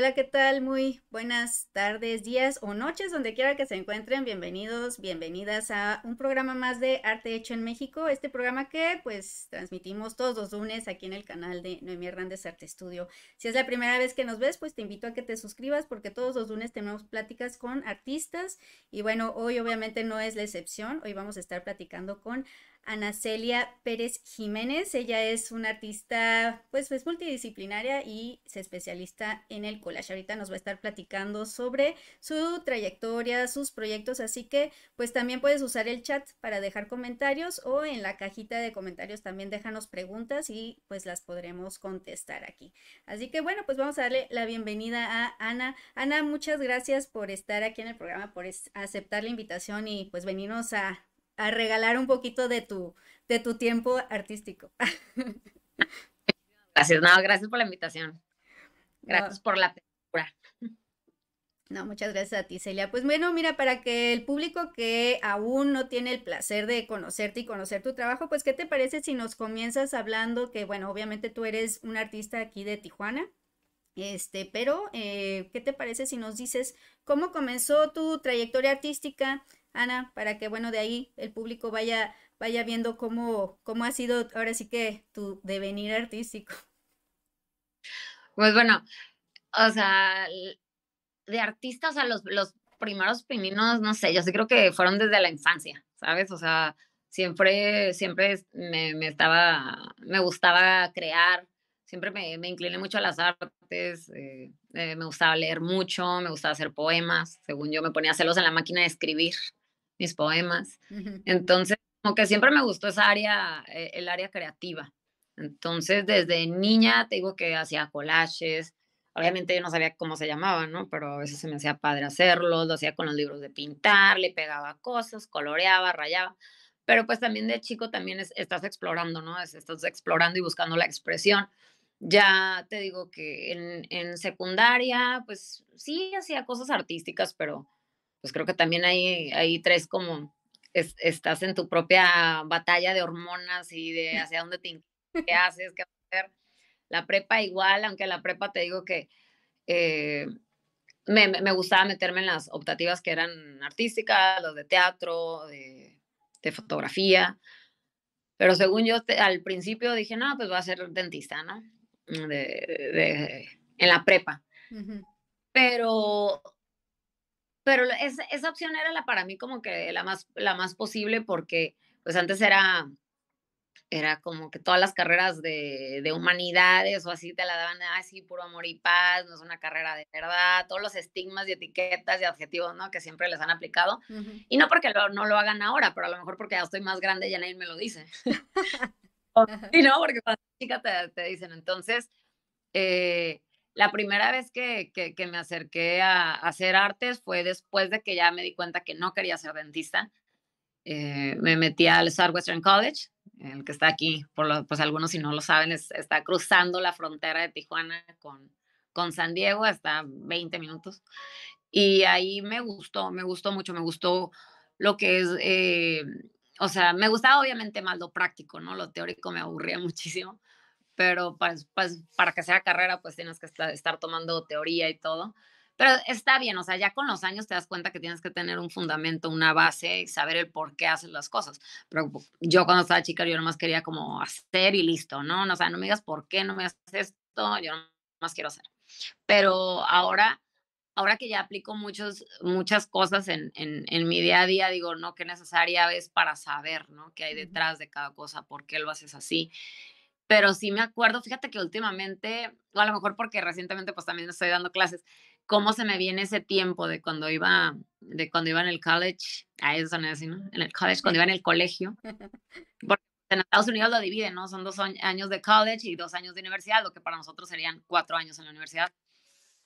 Hola, ¿qué tal? Muy buenas tardes, días o noches, donde quiera que se encuentren. Bienvenidos, bienvenidas a un programa más de Arte Hecho en México. Este programa que pues transmitimos todos los lunes aquí en el canal de Noemí Hernández Arte Estudio. Si es la primera vez que nos ves, pues te invito a que te suscribas porque todos los lunes tenemos pláticas con artistas. Y bueno, hoy obviamente no es la excepción. Hoy vamos a estar platicando con Ana Celia Pérez Jiménez. Ella es una artista, pues, es multidisciplinaria y se especialista en el collage. Ahorita nos va a estar platicando sobre su trayectoria, sus proyectos, así que, pues, también puedes usar el chat para dejar comentarios o en la cajita de comentarios también déjanos preguntas y, pues, las podremos contestar aquí. Así que, bueno, pues, vamos a darle la bienvenida a Ana. Ana, muchas gracias por estar aquí en el programa, por aceptar la invitación y, pues, venirnos a a regalar un poquito de tu, de tu tiempo artístico. Gracias, gracias por la invitación. Gracias por la apertura. No, muchas gracias a ti, Celia. Pues bueno, mira, para que el público que aún no tiene el placer de conocerte y conocer tu trabajo, pues, ¿qué te parece si nos comienzas hablando que, bueno, obviamente tú eres un artista aquí de Tijuana, este, pero, eh, ¿qué te parece si nos dices cómo comenzó tu trayectoria artística, Ana, para que, bueno, de ahí el público vaya, vaya viendo cómo, cómo ha sido ahora sí que tu devenir artístico? Pues bueno, o sea, de artistas, a los, los primeros priminos, no sé, yo sí creo que fueron desde la infancia, ¿sabes? O sea, siempre, siempre me, me estaba, me gustaba crear, siempre me, incliné mucho a las artes, eh, eh, me gustaba leer mucho, me gustaba hacer poemas, según yo me ponía celos en la máquina de escribir mis poemas. Entonces, como que siempre me gustó esa área, eh, el área creativa. Entonces, desde niña te digo que hacía collages, obviamente yo no sabía cómo se llamaban, ¿no? Pero a veces se me hacía padre hacerlos, lo hacía con los libros de pintar, le pegaba cosas, coloreaba, rayaba pero pues también de chico también estás explorando, ¿no? estás explorando y buscando la expresión. Ya te digo que en, secundaria, pues sí hacía cosas artísticas, pero pues creo que también hay, hay tres como estás en tu propia batalla de hormonas y de hacia dónde te qué haces, qué hacer. La prepa igual, aunque la prepa te digo que eh, me, gustaba meterme en las optativas que eran artísticas, los de teatro, de, fotografía. Pero según yo, al principio dije, no, pues voy a ser dentista, ¿no? de, de, en la prepa. Pero, pero esa, esa, opción era la para mí como que la más, la más posible porque pues antes era, era como que todas las carreras de, de humanidades o así te la daban así, puro amor y paz, no es una carrera de verdad, todos los estigmas y etiquetas y adjetivos, ¿no? Que siempre les han aplicado. Y no porque no lo hagan ahora, pero a lo mejor porque ya estoy más grande y ya nadie me lo dice. Sí, ¿no? Porque cuando chica te, te dicen. Entonces, eh, la primera vez que, que, me acerqué a, hacer artes fue después de que ya me di cuenta que no quería ser dentista. Eh, me metí al Southwestern College, el que está aquí, por pues algunos si no lo saben, está cruzando la frontera de Tijuana con, con San Diego, hasta 20 minutos. Y ahí me gustó, me gustó mucho, me gustó lo que es... Eh, o sea, me gustaba obviamente más lo práctico, ¿no? Lo teórico me aburría muchísimo, pero pues, pues para que sea carrera, pues tienes que estar, tomando teoría y todo. Pero está bien, o sea, ya con los años te das cuenta que tienes que tener un fundamento, una base y saber el por qué haces las cosas. Pero yo cuando estaba chica, yo nomás quería como hacer y listo, ¿no? O sea, no me digas por qué, no me haces esto, yo nomás quiero hacer. Pero ahora ahora que ya aplico muchos, muchas cosas en, en, mi día a día, digo, no, qué necesaria es para saber, ¿no? ¿Qué hay detrás de cada cosa? ¿Por qué lo haces así? Pero sí me acuerdo, fíjate que últimamente, o a lo mejor porque recientemente pues también estoy dando clases, cómo se me viene ese tiempo de cuando iba, de cuando iba en el college, a eso no así, ¿no? En el college, cuando iba en el colegio. Porque en Estados Unidos lo dividen, ¿no? Son dos años de college y dos años de universidad, lo que para nosotros serían cuatro años en la universidad.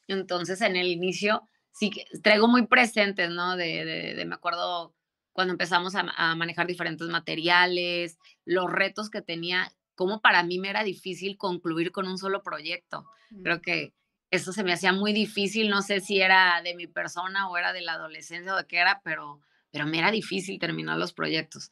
Entonces, en el inicio, sí que traigo muy presentes, ¿no? De, me acuerdo cuando empezamos a, manejar diferentes materiales, los retos que tenía, como para mí me era difícil concluir con un solo proyecto. Mm. Creo que eso se me hacía muy difícil, no sé si era de mi persona o era de la adolescencia o de qué era, pero, pero me era difícil terminar los proyectos.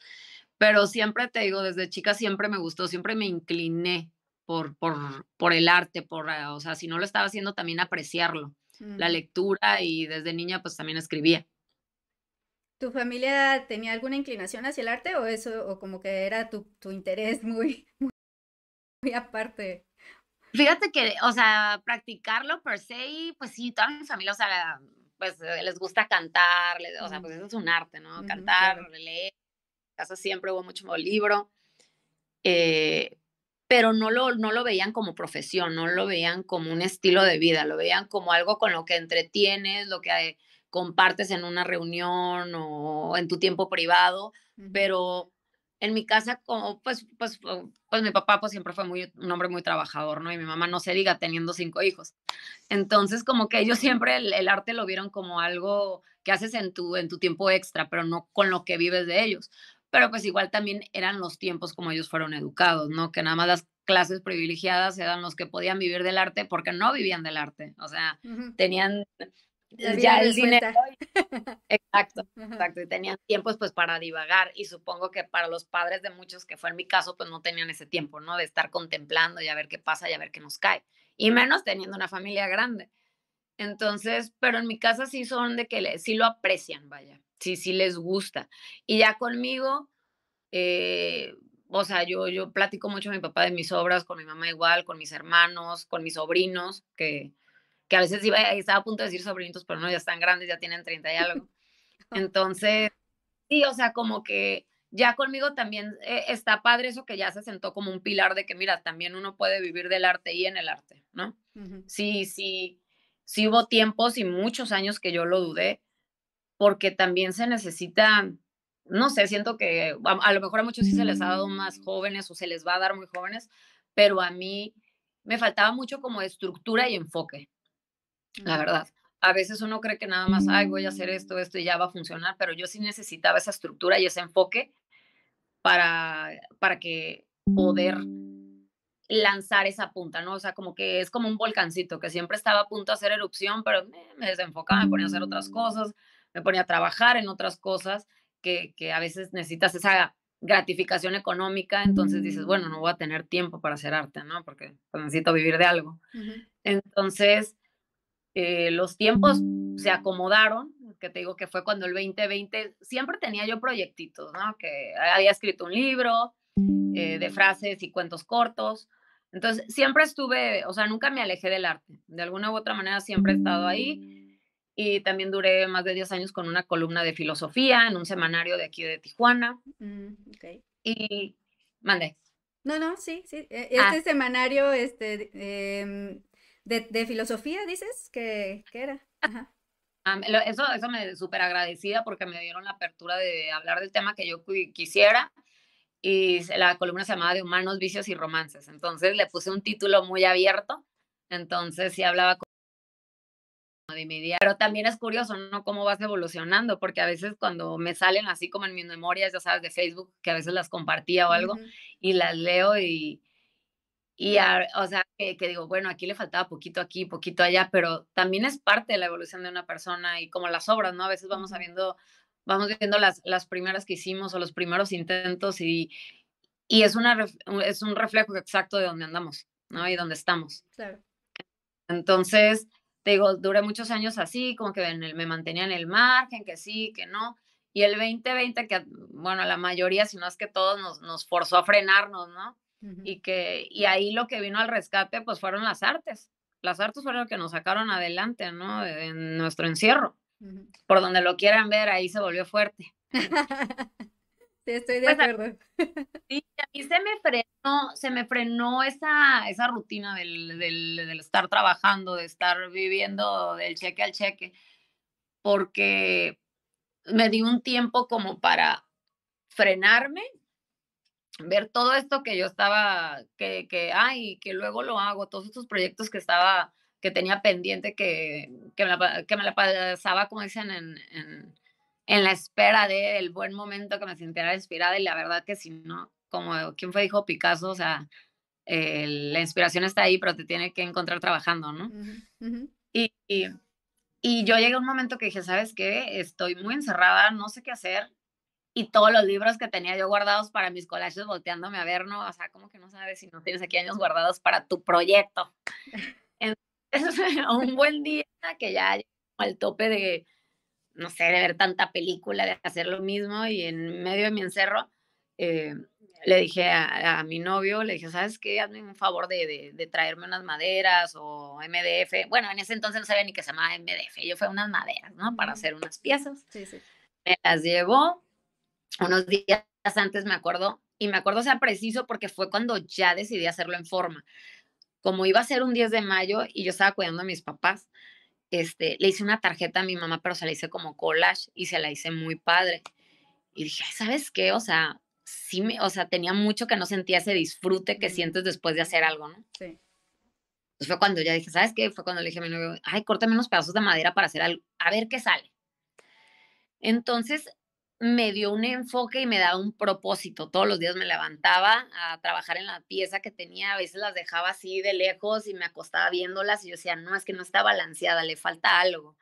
Pero siempre te digo, desde chica siempre me gustó, siempre me incliné por, por, por el arte, por, eh, o sea, si no lo estaba haciendo, también apreciarlo. La mm. lectura y desde niña pues también escribía. ¿Tu familia tenía alguna inclinación hacia el arte o eso, o como que era tu, tu interés muy, muy, aparte? Fíjate que, o sea, practicarlo per se, pues sí, toda mi familia, o sea, pues eh, les gusta cantar, o sea, pues eso es un arte, ¿no? Cantar, leer, en casa siempre hubo mucho libro. Eh, pero no lo, no lo veían como profesión, no lo veían como un estilo de vida, lo veían como algo con lo que entretienes, lo que compartes en una reunión o en tu tiempo privado, pero en mi casa, como, pues, pues, oh, pues mi papá pues, siempre fue un hombre muy trabajador, ¿no? Y mi mamá no se diga teniendo cinco hijos. Entonces, como que ellos siempre el, arte lo vieron como algo que haces en tu, en tu tiempo extra, pero no con lo que vives de ellos pero pues igual también eran los tiempos como ellos fueron educados, ¿no? Que nada más las clases privilegiadas eran los que podían vivir del arte porque no vivían del arte, o sea, tenían ya, ya el dinero. Exacto, exacto. Y tenían tiempos pues para divagar y supongo que para los padres de muchos, que fue en mi caso, pues no tenían ese tiempo, ¿no? De estar contemplando y a ver qué pasa y a ver qué nos cae. Y menos teniendo una familia grande. Entonces, pero en mi casa sí son de que sí lo aprecian, vaya, sí, sí les gusta. Y ya conmigo, eh, o sea, yo, yo platico mucho con mi papá de mis obras, con mi mamá igual, con mis hermanos, con mis sobrinos, que, que a veces iba, estaba a punto de decir sobrinitos, pero no, ya están grandes, ya tienen 30 y algo. Entonces, sí, o sea, como que ya conmigo también eh, está padre eso que ya se sentó como un pilar de que, mira, también uno puede vivir del arte y en el arte, ¿no? Sí, sí, sí hubo tiempos y muchos años que yo lo dudé, porque también se necesita, no sé, siento que a, lo mejor a muchos sí se les ha dado más mm. jóvenes o se les va a dar muy jóvenes, pero a mí me faltaba mucho como estructura y enfoque, la verdad. A veces uno cree que nada más, ay, voy a hacer esto, esto y ya va a funcionar, pero yo sí necesitaba esa estructura y ese enfoque para, para que poder lanzar esa punta, ¿no? O sea, como que es como un volcancito que siempre estaba a punto de hacer erupción, pero me desenfocaba, me ponía a hacer otras cosas, me ponía a trabajar en otras cosas que, que a veces necesitas esa gratificación económica, entonces dices, bueno, no voy a tener tiempo para hacer arte, ¿no? Porque pues, necesito vivir de algo. Entonces, eh, los tiempos se acomodaron, que te digo que fue cuando el 2020, siempre tenía yo proyectitos, ¿no? Que había escrito un libro eh, de frases y cuentos cortos, entonces, siempre estuve, o sea, nunca me alejé del arte. De alguna u otra manera siempre he estado ahí. Y también duré más de 10 años con una columna de filosofía en un semanario de aquí de Tijuana. Mm, y mandé. No, no, sí, sí. E, ah. Este semanario este, de, em, filosofía, dices, que, era. Ah, ajá. Ah, eso, eso me súper agradecida porque me dieron la apertura de hablar del tema que yo quisiera y la columna se llamaba De Humanos, Vicios y Romances. Entonces le puse un título muy abierto, entonces sí hablaba como de mi día. Pero también es curioso, ¿no? Cómo vas evolucionando, porque a veces cuando me salen así como en mis memorias, ya sabes, de Facebook, que a veces las compartía o algo, y las leo y, y o sea, que, que, digo, bueno, aquí le faltaba poquito aquí, poquito allá, pero también es parte de la evolución de una persona y como las obras, ¿no? A veces vamos sabiendo vamos viendo las, las primeras que hicimos o los primeros intentos y, y es, una, es un reflejo exacto de dónde andamos, ¿no? Y dónde estamos. Entonces, te digo, duré muchos años así, como que me mantenía en el margen, que sí, que no. Y el 2020, que bueno, la mayoría, si no es que todos, nos, nos forzó a frenarnos, ¿no? y, que, y ahí lo que vino al rescate, pues fueron las artes. Las artes fueron lo que nos sacaron adelante, ¿no? En nuestro encierro. Por donde lo quieran ver, ahí se volvió fuerte. Sí, estoy de pues, acuerdo. Sí, a mí se me frenó, se me frenó esa, esa rutina del, del, estar trabajando, de estar viviendo del cheque al cheque, porque me di un tiempo como para frenarme, ver todo esto que yo estaba, que, que, ay, que luego lo hago, todos estos proyectos que estaba que tenía pendiente que, que, me, la, pasaba, como dicen, en, en, la espera del buen momento que me sintiera inspirada y la verdad que si no, como quien fue dijo Picasso, o sea, la inspiración está ahí, pero te tiene que encontrar trabajando, ¿no? Y, y, yo llegué a un momento que dije, ¿sabes qué? Estoy muy encerrada, no sé qué hacer. Y todos los libros que tenía yo guardados para mis collages volteándome a ver, ¿no? O sea, como que no sabes si no tienes aquí años guardados para tu proyecto. Entonces, fue un buen día que ya al tope de, no sé, de ver tanta película, de hacer lo mismo y en medio de mi encerro, eh, le dije a, mi novio, le dije, ¿sabes qué? Hazme un favor de, de, traerme unas maderas o MDF. Bueno, en ese entonces no sabía ni que se llamaba MDF, yo fue unas maderas, ¿no? Para hacer unas piezas. Sí, sí. Me las llevó unos días antes, me acuerdo, y me acuerdo, sea, preciso porque fue cuando ya decidí hacerlo en forma como iba a ser un 10 de mayo y yo estaba cuidando a mis papás, este, le hice una tarjeta a mi mamá, pero se la hice como collage y se la hice muy padre. Y dije, ¿sabes qué? O sea, sí me, o sea, tenía mucho que no sentía ese disfrute que sientes después de hacer algo, ¿no? Sí. fue cuando ya dije, ¿sabes qué? Fue cuando le dije a mi novio, ay, córtame unos pedazos de madera para hacer algo, a ver qué sale. Entonces, me dio un enfoque y me daba un propósito. Todos los días me levantaba a trabajar en la pieza que tenía, a veces las dejaba así de lejos y me acostaba viéndolas y yo decía, no, es que no está balanceada, le falta algo.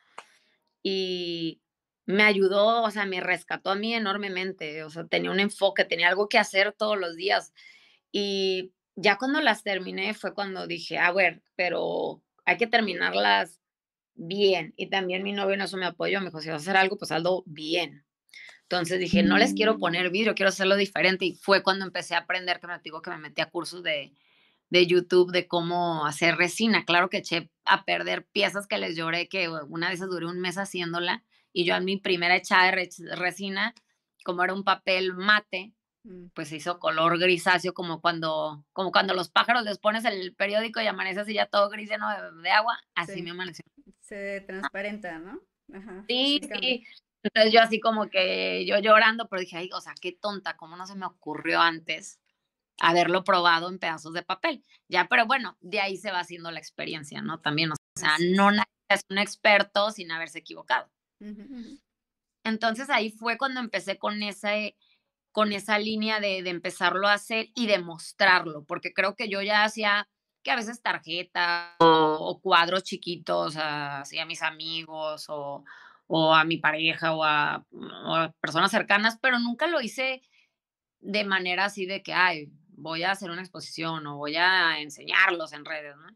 Y me ayudó, o sea, me rescató a mí enormemente, o sea, tenía un enfoque, tenía algo que hacer todos los días. Y ya cuando las terminé fue cuando dije, a ver, pero hay que terminarlas bien. Y también mi novio en eso me apoyó, me dijo, si vas a hacer algo, pues hazlo bien entonces dije, no les quiero mm. poner vidrio, quiero hacerlo diferente. Y fue cuando empecé a aprender, que me digo que me metí a cursos de, de YouTube de cómo hacer resina. Claro que eché a perder piezas que les lloré, que una vez duré un mes haciéndola y yo en mi primera echada de resina, como era un papel mate, mm. pues se hizo color grisáceo, como cuando, como cuando los pájaros les pones el periódico y amanece y ya todo gris de, agua, así me amaneció. Se ah. transparenta, ¿no? sí, sí, entonces yo así como que yo llorando, pero dije, ay, o sea, qué tonta, cómo no se me ocurrió antes haberlo probado en pedazos de papel. Ya, pero bueno, de ahí se va haciendo la experiencia, ¿no? También, o sea, no es un experto sin haberse equivocado. Entonces ahí fue cuando empecé con esa, con esa línea de, de empezarlo a hacer y demostrarlo, porque creo que yo ya hacía que a veces tarjetas o, cuadros chiquitos a mis amigos o, o a mi pareja o a, personas cercanas, pero nunca lo hice de manera así de que, ay, voy a hacer una exposición o voy a enseñarlos en redes, ¿no?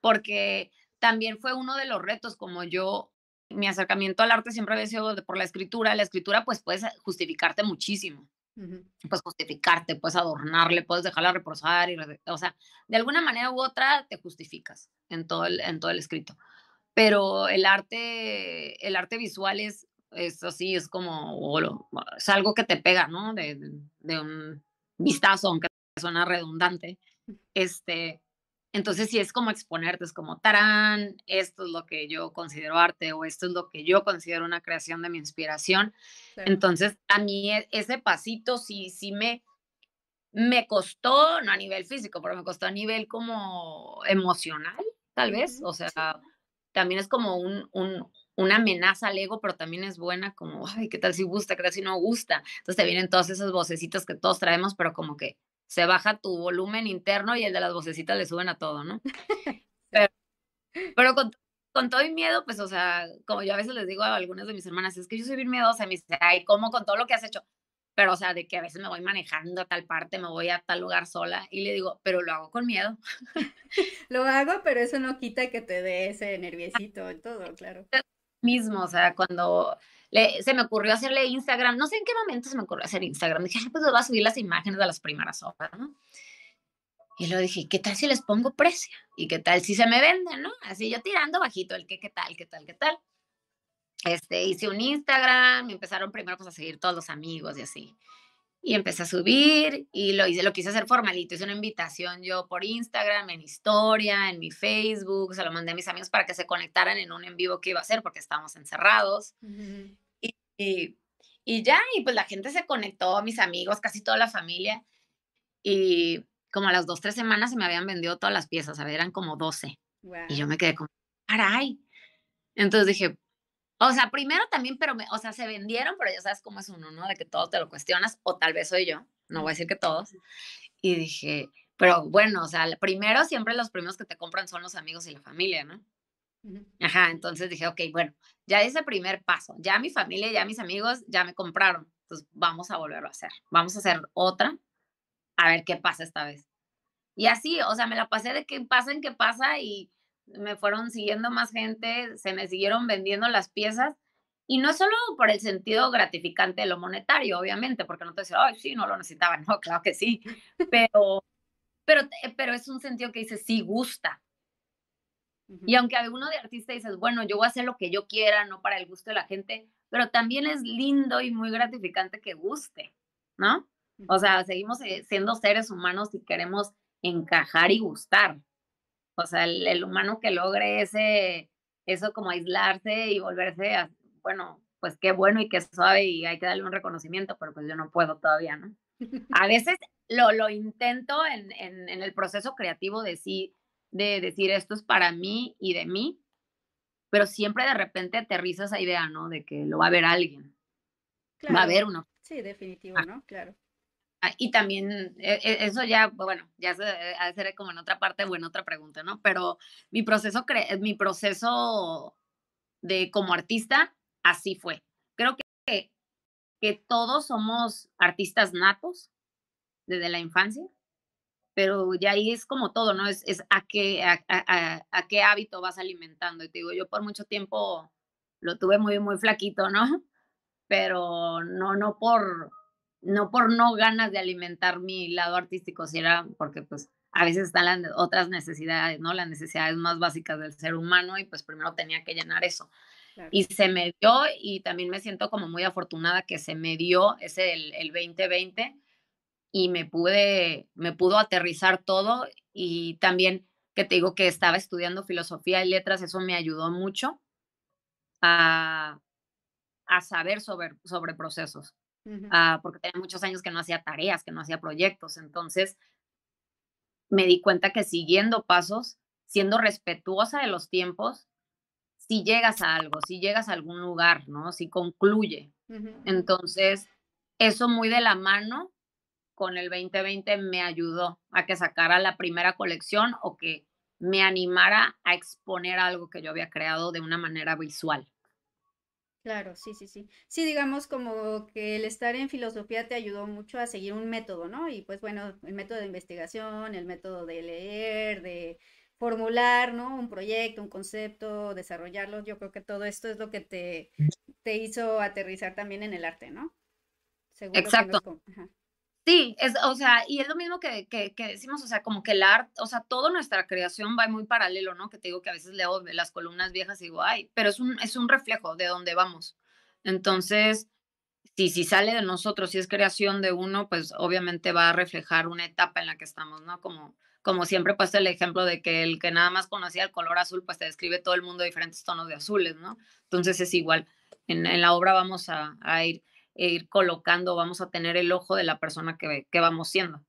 Porque también fue uno de los retos, como yo, mi acercamiento al arte siempre ha sido por la escritura, la escritura pues puedes justificarte muchísimo, pues justificarte, puedes adornarle, puedes dejarla reposar, y, o sea, de alguna manera u otra te justificas en todo el, en todo el escrito pero el arte, el arte visual es, eso sí, es como, es algo que te pega, ¿no? De, un vistazo, aunque suena redundante. Este, entonces sí es como exponerte, es como, tarán, esto es lo que yo considero arte o esto es lo que yo considero una creación de mi inspiración. Entonces a mí e, ese pasito sí, sí me, me costó, no a nivel físico, pero me costó a nivel como emocional, tal vez, o sea también es como un, un una amenaza al ego, pero también es buena como, ay, ¿qué tal si gusta? ¿Qué tal si no gusta? Entonces te vienen todas esas vocecitas que todos traemos, pero como que se baja tu volumen interno y el de las vocecitas le suben a todo, ¿no? Pero, con, con, todo el miedo, pues, o sea, como yo a veces les digo a algunas de mis hermanas, es que yo soy bien miedosa, y me dice ay, ¿cómo con todo lo que has hecho? pero o sea, de que a veces me voy manejando a tal parte, me voy a tal lugar sola y le digo, pero lo hago con miedo. lo hago, pero eso no quita que te dé ese nerviosito en todo, claro. Mismo, o sea, cuando se me ocurrió hacerle Instagram, no sé en qué momento se me ocurrió hacer Instagram, dije, ah, pues voy a subir las imágenes de las primeras obras, ¿no? Y luego dije, ¿qué tal si les pongo precio? ¿Y qué tal si se me venden, no? Así yo tirando bajito el que, ¿qué tal, qué tal, qué tal? Este, hice un Instagram, me empezaron primero pues, a seguir todos los amigos y así. Y empecé a subir y lo hice, lo quise hacer formalito, hice una invitación yo por Instagram, en historia, en mi Facebook, se lo mandé a mis amigos para que se conectaran en un en vivo que iba a hacer porque estábamos encerrados. y, y, ya, y pues la gente se conectó, mis amigos, casi toda la familia. Y como a las dos, tres semanas se me habían vendido todas las piezas, a eran como 12. Y yo me quedé como, ¡ay! Entonces dije, o sea, primero también, pero, me, o sea, se vendieron, pero ya sabes cómo es uno, ¿no? De que todo te lo cuestionas, o tal vez soy yo, no voy a decir que todos. Y dije, pero bueno, o sea, primero siempre los primeros que te compran son los amigos y la familia, ¿no? Ajá, entonces dije, ok, bueno, ya ese primer paso, ya mi familia, ya mis amigos, ya me compraron, entonces vamos a volverlo a hacer, vamos a hacer otra, a ver qué pasa esta vez. Y así, o sea, me la pasé de qué pasa en qué pasa y me fueron siguiendo más gente, se me siguieron vendiendo las piezas. Y no solo por el sentido gratificante de lo monetario, obviamente, porque no te dice ay, sí, no lo necesitaba, no, claro que sí, pero, pero, eh, pero es un sentido que dice, sí, gusta. Y aunque alguno de artistas dices, bueno, yo voy a hacer lo que yo quiera, no para el gusto de la gente, pero también es lindo y muy gratificante que guste, ¿no? O sea, seguimos eh, siendo seres humanos y queremos encajar y gustar. O sea, el, humano que logre ese, eso como aislarse y volverse, a, bueno, pues qué bueno y qué suave y hay que darle un reconocimiento, pero pues yo no puedo todavía, ¿no? A veces lo, lo intento en, en, el proceso creativo de, sí, de decir esto es para mí y de mí, pero siempre de repente aterriza esa idea, ¿no? De que lo va a ver alguien. Va a haber uno. Sí, definitivo, ah. ¿no? Claro. Ah, y también eh, eh, eso ya, bueno, ya se, eh, como en otra parte o en otra pregunta, ¿no? Pero mi proceso, mi proceso de como artista, así fue. Creo que, que todos somos artistas natos desde la infancia, pero ya ahí es como todo, ¿no? Es, es a, qué, a, a qué hábito vas alimentando. Y te digo, yo por mucho tiempo lo tuve muy, muy flaquito, ¿no? Pero no, no por no por no ganas de alimentar mi lado artístico, si era porque pues a veces están las otras necesidades, ¿no? Las necesidades más básicas del ser humano y pues primero tenía que llenar eso. Y se me dio y también me siento como muy afortunada que se me dio ese el, 2020 y me pude, me pudo aterrizar todo y también que te digo que estaba estudiando filosofía y letras, eso me ayudó mucho a, a saber sobre, sobre procesos. Ah, porque tenía muchos años que no hacía tareas, que no hacía proyectos. Entonces, me di cuenta que siguiendo pasos, siendo respetuosa de los tiempos, si llegas a algo, si llegas a algún lugar, ¿no? Si concluye. Entonces, eso muy de la mano con el 2020 me ayudó a que sacara la primera colección o que me animara a exponer algo que yo había creado de una manera visual. Claro, sí, sí, sí. Sí, digamos como que el estar en filosofía te ayudó mucho a seguir un método, ¿no? Y pues bueno, el método de investigación, el método de leer, de formular, ¿no? Un proyecto, un concepto, desarrollarlo. Yo creo que todo esto es lo que te, te hizo aterrizar también en el arte, ¿no? Seguro Exacto. Sí, es, o sea, y es lo mismo que, que, que decimos, o sea, como que el arte, o sea, toda nuestra creación va muy paralelo, ¿no? Que te digo que a veces leo las columnas viejas y digo, ay, pero es un, es un reflejo de dónde vamos. Entonces, si, si sale de nosotros, si es creación de uno, pues obviamente va a reflejar una etapa en la que estamos, ¿no? Como, como siempre pasa el ejemplo de que el que nada más conocía el color azul, pues te describe todo el mundo de diferentes tonos de azules, ¿no? Entonces es igual, en, en la obra vamos a, a ir e ir colocando, vamos a tener el ojo de la persona que, que vamos siendo.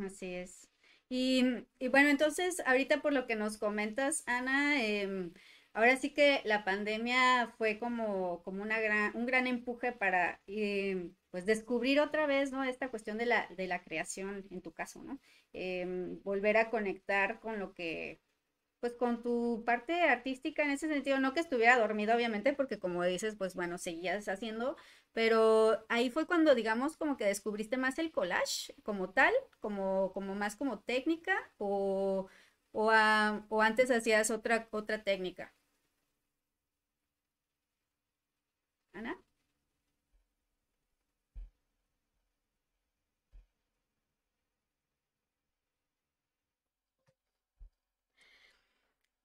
Así es. Mm, y, bueno, entonces, ahorita por lo que nos comentas, Ana, em, ahora sí que la pandemia fue como, como una gran, un gran empuje para em, pues descubrir otra vez, ¿no? Esta cuestión de la, de la creación, en tu caso, ¿no? Em, volver a conectar con lo que pues con tu parte artística en ese sentido, no que estuviera dormido obviamente, porque como dices, pues bueno, seguías haciendo, pero ahí fue cuando digamos como que descubriste más el collage como tal, como, como más como técnica o, o, antes hacías otra, otra técnica. Ana.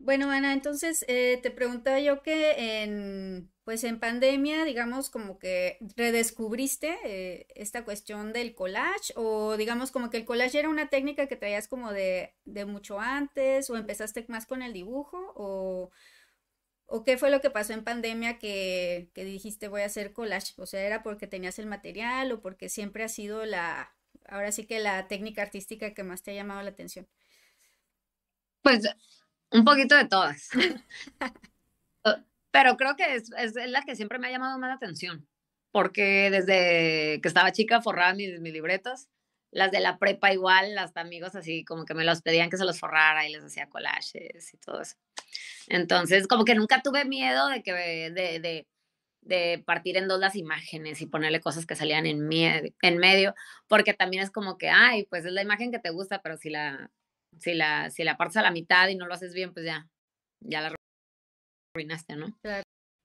Bueno, Ana, entonces eh, te preguntaba yo que en, pues en pandemia, digamos, como que redescubriste eh, esta cuestión del collage o digamos como que el collage era una técnica que traías como de, mucho antes o empezaste más con el dibujo o, o qué fue lo que pasó en pandemia que, que dijiste voy a hacer collage, o sea, era porque tenías el material o porque siempre ha sido la, ahora sí que la técnica artística que más te ha llamado la atención. Pues un poquito de todas. Pero creo que es, la que siempre me ha llamado más atención, porque desde que estaba chica forraba mis, libretos, las de la prepa igual, hasta amigos así como que me los pedían que se los forrara y les hacía collages y todo eso. Entonces, como que nunca tuve miedo de que de, partir en dos las imágenes y ponerle cosas que salían en, en medio, porque también es como que, ay, pues es la imagen que te gusta, pero si la si la, si la partes a la mitad y no lo haces bien, pues ya, ya la arruinaste, ¿no?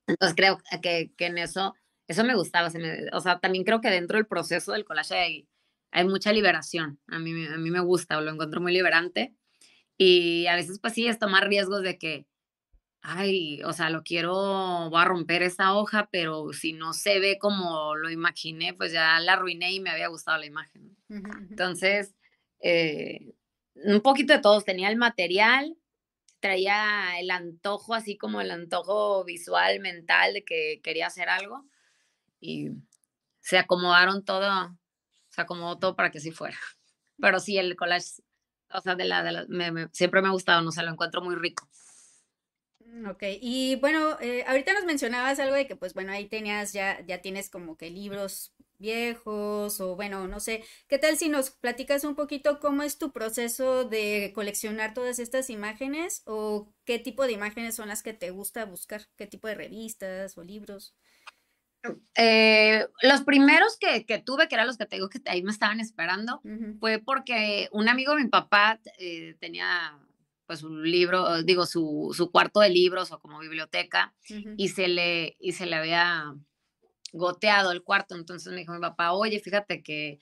Entonces creo que, en eso, eso me gustaba. o sea, también creo que dentro del proceso del collage hay, hay, mucha liberación. A mí, a mí me gusta o lo encuentro muy liberante. Y a veces pues sí es tomar riesgos de que, ay, o sea, lo quiero, voy a romper esa hoja, pero si no se ve como lo imaginé, pues ya la arruiné y me había gustado la imagen. Entonces, eh, un poquito de todos. Tenía el material, traía el antojo, así como el antojo visual, mental, de que quería hacer algo. Y se acomodaron todo, se acomodó todo para que así fuera. Pero sí, el collage, o sea, de la, siempre me ha gustado, no sé, lo encuentro muy rico. Mm, ok, y bueno, eh, ahorita nos mencionabas algo de que, pues bueno, ahí tenías, ya, ya tienes como que libros viejos o bueno, no sé, ¿qué tal si nos platicas un poquito cómo es tu proceso de coleccionar todas estas imágenes o qué tipo de imágenes son las que te gusta buscar, qué tipo de revistas o libros? Eh, los primeros que, tuve, que eran los que te que ahí me estaban esperando, fue porque un amigo de mi papá eh, tenía pues un libro, digo, su, cuarto de libros o como biblioteca y, se le, y se le había goteado el cuarto. Entonces me dijo mi papá, oye, fíjate que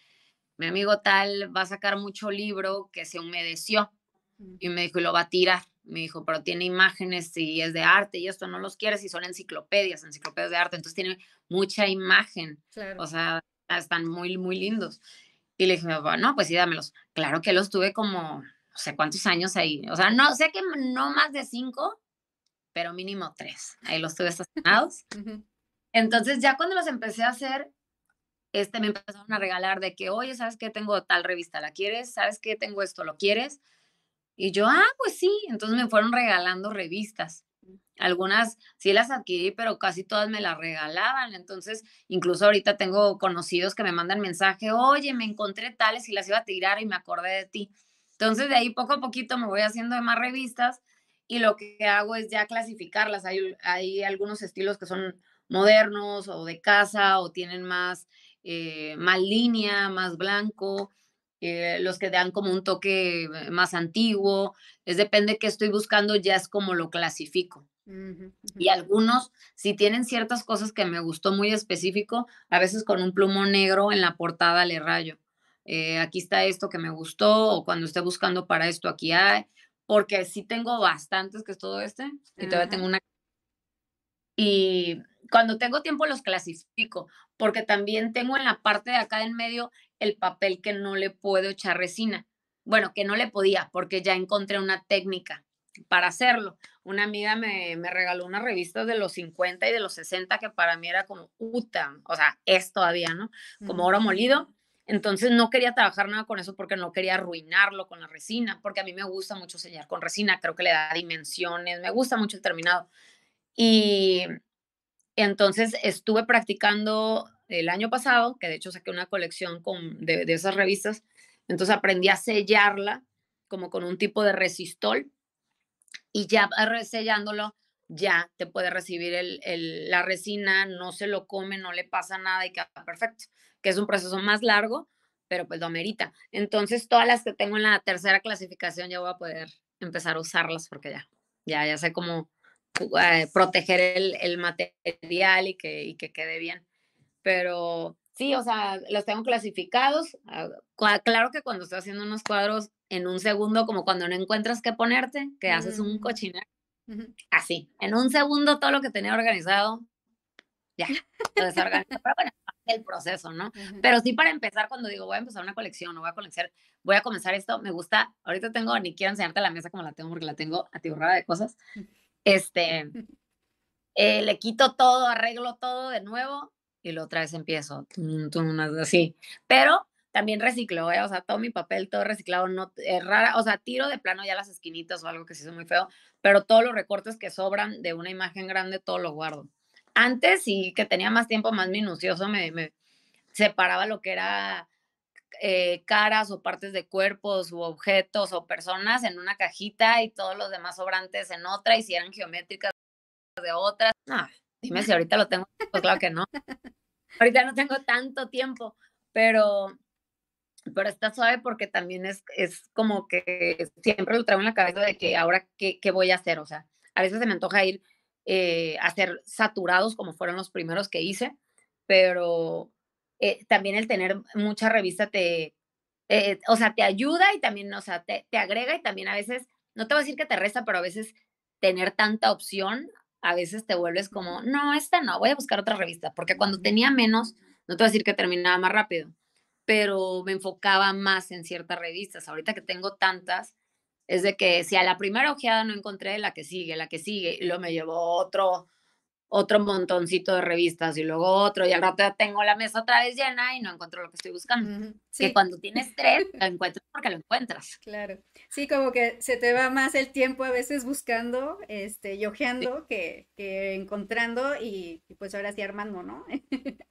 mi amigo tal va a sacar mucho libro que se humedeció. Mm. Y me dijo, y lo va a tirar. Me dijo, pero tiene imágenes y es de arte y esto no los quieres y son enciclopedias, enciclopedias de arte. Entonces tiene mucha imagen. O sea, están muy, muy lindos. Y le dije, no, pues sí, dámelos. Claro que los tuve como, no sé cuántos años ahí. O sea, no, sé que no más de cinco, pero mínimo tres. Ahí los tuve estacionados. Entonces ya cuando los empecé a hacer, este me empezaron a regalar de que, oye, ¿sabes qué? Tengo tal revista, ¿la quieres? ¿Sabes qué? Tengo esto, ¿lo quieres? Y yo, ah, pues sí. Entonces me fueron regalando revistas. Algunas sí las adquirí, pero casi todas me las regalaban. Entonces, incluso ahorita tengo conocidos que me mandan mensaje, oye, me encontré tales y las iba a tirar y me acordé de ti. Entonces, de ahí poco a poquito me voy haciendo más revistas y lo que hago es ya clasificarlas. Hay, hay algunos estilos que son modernos o de casa o tienen más, eh, más línea, más blanco, eh, los que dan como un toque eh, más antiguo. Es depende de qué estoy buscando, ya es como lo clasifico. Y algunos, si tienen ciertas cosas que me gustó muy específico, a veces con un plumón negro en la portada le rayo. aquí está esto que me gustó, o cuando esté buscando para esto, aquí hay, porque sí tengo bastantes que es todo este, y todavía tengo una. Y cuando tengo tiempo los clasifico, porque también tengo en la parte de acá en medio el papel que no le puedo echar resina. Bueno, que no le podía, porque ya encontré una técnica para hacerlo. Una amiga me, regaló una revista de los 50 y de los 60 que para mí era como uta, o sea, es todavía, ¿no? Como oro molido. Entonces no quería trabajar nada con eso porque no quería arruinarlo con la resina, porque a mí me gusta mucho sellar con resina, creo que le da dimensiones, me gusta mucho el terminado. Y entonces estuve practicando el año pasado, que de hecho saqué una colección con, de, esas revistas, entonces aprendí a sellarla como con un tipo de resistol y ya resellándolo ya te puede recibir la resina, no se lo come, no le pasa nada y queda perfecto, que es un proceso más largo, pero pues lo amerita. Entonces, todas las que tengo en la tercera clasificación ya voy a poder empezar a usarlas porque ya, ya, ya sé cómo, eh, proteger el, material y que, quede bien. Pero sí, o sea, los tengo clasificados. Ah, claro que cuando estoy haciendo unos cuadros en un segundo, como cuando no encuentras qué ponerte, que haces un mm. cochinero. Así, en un segundo todo lo que tenía organizado, ya, lo el proceso, ¿no? Pero sí para empezar, cuando digo, voy a empezar una colección o voy a comenzar, voy a comenzar esto, me gusta, ahorita tengo, ni quiero enseñarte la mesa como la tengo porque la tengo atiborrada de cosas, mm. Este, eh, le quito todo, arreglo todo de nuevo y lo otra vez empiezo, así. Pero también reciclo, eh, o sea, todo mi papel, todo reciclado, no es eh, rara, o sea, tiro de plano ya las esquinitas o algo que se hizo muy feo, pero todos los recortes que sobran de una imagen grande, todo lo guardo. Antes y que tenía más tiempo, más minucioso, me, me separaba lo que era eh, caras o partes de cuerpos u objetos o personas en una cajita y todos los demás sobrantes en otra y si eran geométricas de otras. No, dime si ahorita lo tengo, pues claro que no. Ahorita no tengo tanto tiempo, pero, pero está suave porque también es, es como que siempre lo traigo en la cabeza de que ahora qué, qué voy a hacer. O sea, a veces se me antoja ir eh, a ser saturados como fueron los primeros que hice, pero eh, también el tener mucha revista te, eh, o sea, te ayuda y también, o sea, te, agrega y también a veces, no te voy a decir que te resta, pero a veces tener tanta opción, a veces te vuelves como, no, esta no, voy a buscar otra revista, porque cuando tenía menos, no te voy a decir que terminaba más rápido, pero me enfocaba más en ciertas revistas. Ahorita que tengo tantas, es de que si a la primera ojeada no encontré la que sigue, la que sigue, y luego me llevó otro, otro montoncito de revistas y luego otro, y al rato tengo la mesa otra vez llena y no encuentro lo que estoy buscando. Que cuando tienes tres, lo encuentras porque lo encuentras. Claro. Sí, como que se te va más el tiempo a veces buscando, este, y ojeando que, encontrando y, pues ahora sí armando, ¿no?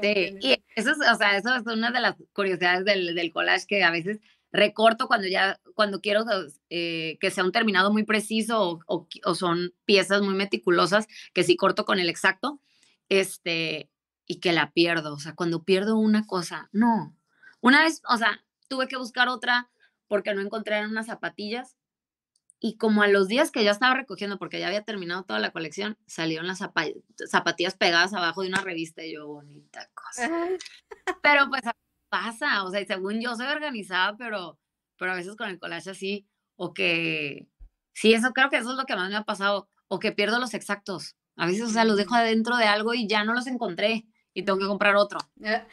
sí, y eso es, o sea, eso es una de las curiosidades del, del collage que a veces recorto cuando ya, cuando quiero eh, que sea un terminado muy preciso o, son piezas muy meticulosas que sí corto con el exacto, este, y que la pierdo. O sea, cuando pierdo una cosa, no. Una vez, o sea, tuve que buscar otra porque no encontré unas zapatillas y como a los días que ya estaba recogiendo, porque ya había terminado toda la colección, salieron las zapatillas pegadas abajo de una revista y yo, bonita cosa. Pero pues pasa, o sea, según yo soy organizada, pero, pero a veces con el collage así, o que, sí, eso creo que eso es lo que más me ha pasado, o que pierdo los exactos. A veces, o sea, los dejo mm. adentro de algo y ya no los encontré y tengo que mm. comprar otro. Ah.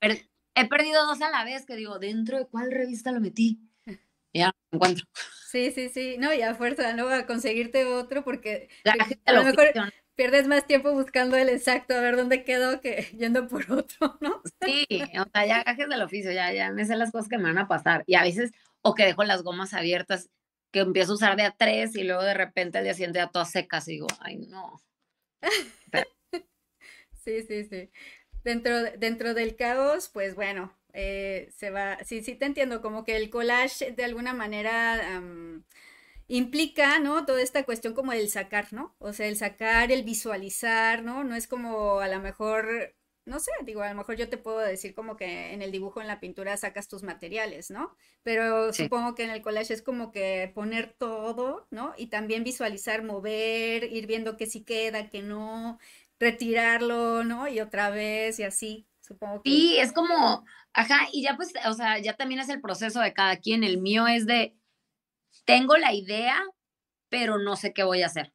he perdido dos a la vez que digo, ¿dentro de cuál revista lo metí? Ya no lo encuentro. Sí, sí, sí. No, ya fuerza, ¿no? A conseguirte otro porque... La a lo mejor pierdes más tiempo buscando el exacto, a ver dónde quedó que yendo por otro, ¿no? Sí, o sea, ya cajes del oficio, ya, ya me sé las cosas que me van a pasar. Y a veces, o que dejo las gomas abiertas, que empiezo a usar de a tres y luego de repente al día siguiente ya todas secas y digo, ay, no. sí, sí, sí. Dentro, dentro del caos, pues bueno, eh, se va, sí, sí te entiendo, como que el collage de alguna manera implica, ¿no? Toda esta cuestión como el sacar, ¿no? O sea, el sacar, el visualizar, ¿no? No es como a lo mejor, no sé, digo, a lo mejor yo te puedo decir como que en el dibujo, en la pintura sacas tus materiales, ¿no? Pero supongo que en el collage es como que poner todo, ¿no? Y también visualizar, mover, ir viendo que sí queda, que no, retirarlo, ¿no? Y otra vez y así. Supongo que... Sí, es como, ajá, y ya pues, o sea, ya también es el proceso de cada quien. El mío es de, tengo la idea, pero no sé qué voy a hacer.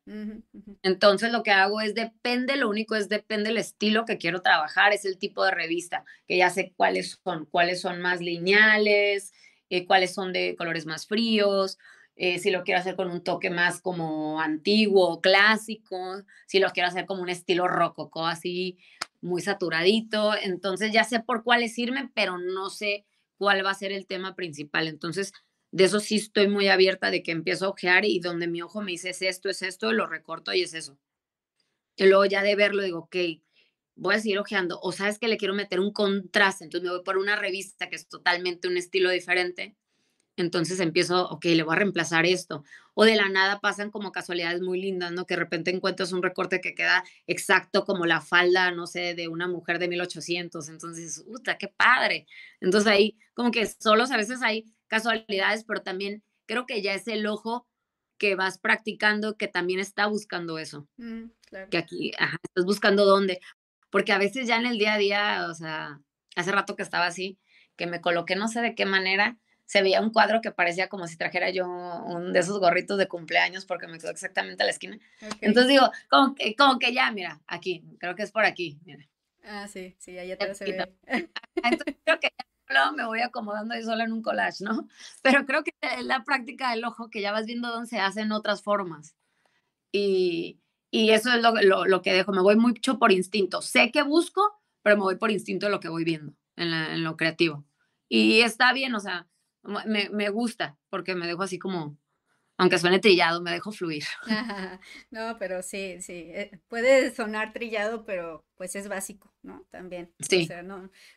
Entonces lo que hago es depende, lo único es depende el estilo que quiero trabajar, es el tipo de revista, que ya sé cuáles son, cuáles son más lineales, eh, cuáles son de colores más fríos, eh, si lo quiero hacer con un toque más como antiguo, clásico, si lo quiero hacer como un estilo rococó así muy saturadito, entonces ya sé por cuáles irme, pero no sé cuál va a ser el tema principal. Entonces, de eso sí estoy muy abierta de que empiezo a ojear y donde mi ojo me dice es esto, es esto, lo recorto y es eso. Y luego ya de verlo digo, ok, voy a seguir ojeando. O sabes que le quiero meter un contraste, entonces me voy por una revista que es totalmente un estilo diferente. Entonces empiezo, ok, le voy a reemplazar esto. O de la nada pasan como casualidades muy lindas, ¿no? Que de repente encuentras un recorte que queda exacto como la falda, no sé, de una mujer de 1800. Entonces, puta, qué padre. Entonces ahí, como que solos a veces hay casualidades, pero también creo que ya es el ojo que vas practicando que también está buscando eso. Mm, que aquí estás buscando dónde. Porque a veces ya en el día a día, o sea, hace rato que estaba así, que me coloqué no sé de qué manera, se veía un cuadro que parecía como si trajera yo un de esos gorritos de cumpleaños porque me quedó exactamente a la esquina. Entonces digo, como que, que ya, mira, aquí, creo que es por aquí, Ah, sí, sí, ahí te lo se Entonces creo que me voy acomodando ahí solo en un collage, ¿no? Pero creo que es la práctica del ojo que ya vas viendo dónde se hacen otras formas. Y, y eso es lo, lo, que dejo, me voy mucho por instinto. Sé que busco, pero me voy por instinto de lo que voy viendo en, lo creativo. Y está bien, o sea, me, me gusta porque me dejo así como aunque suene trillado, me dejo fluir. no, pero sí, sí, eh, puede sonar trillado, pero pues es básico, ¿no? También. Sí. O sea,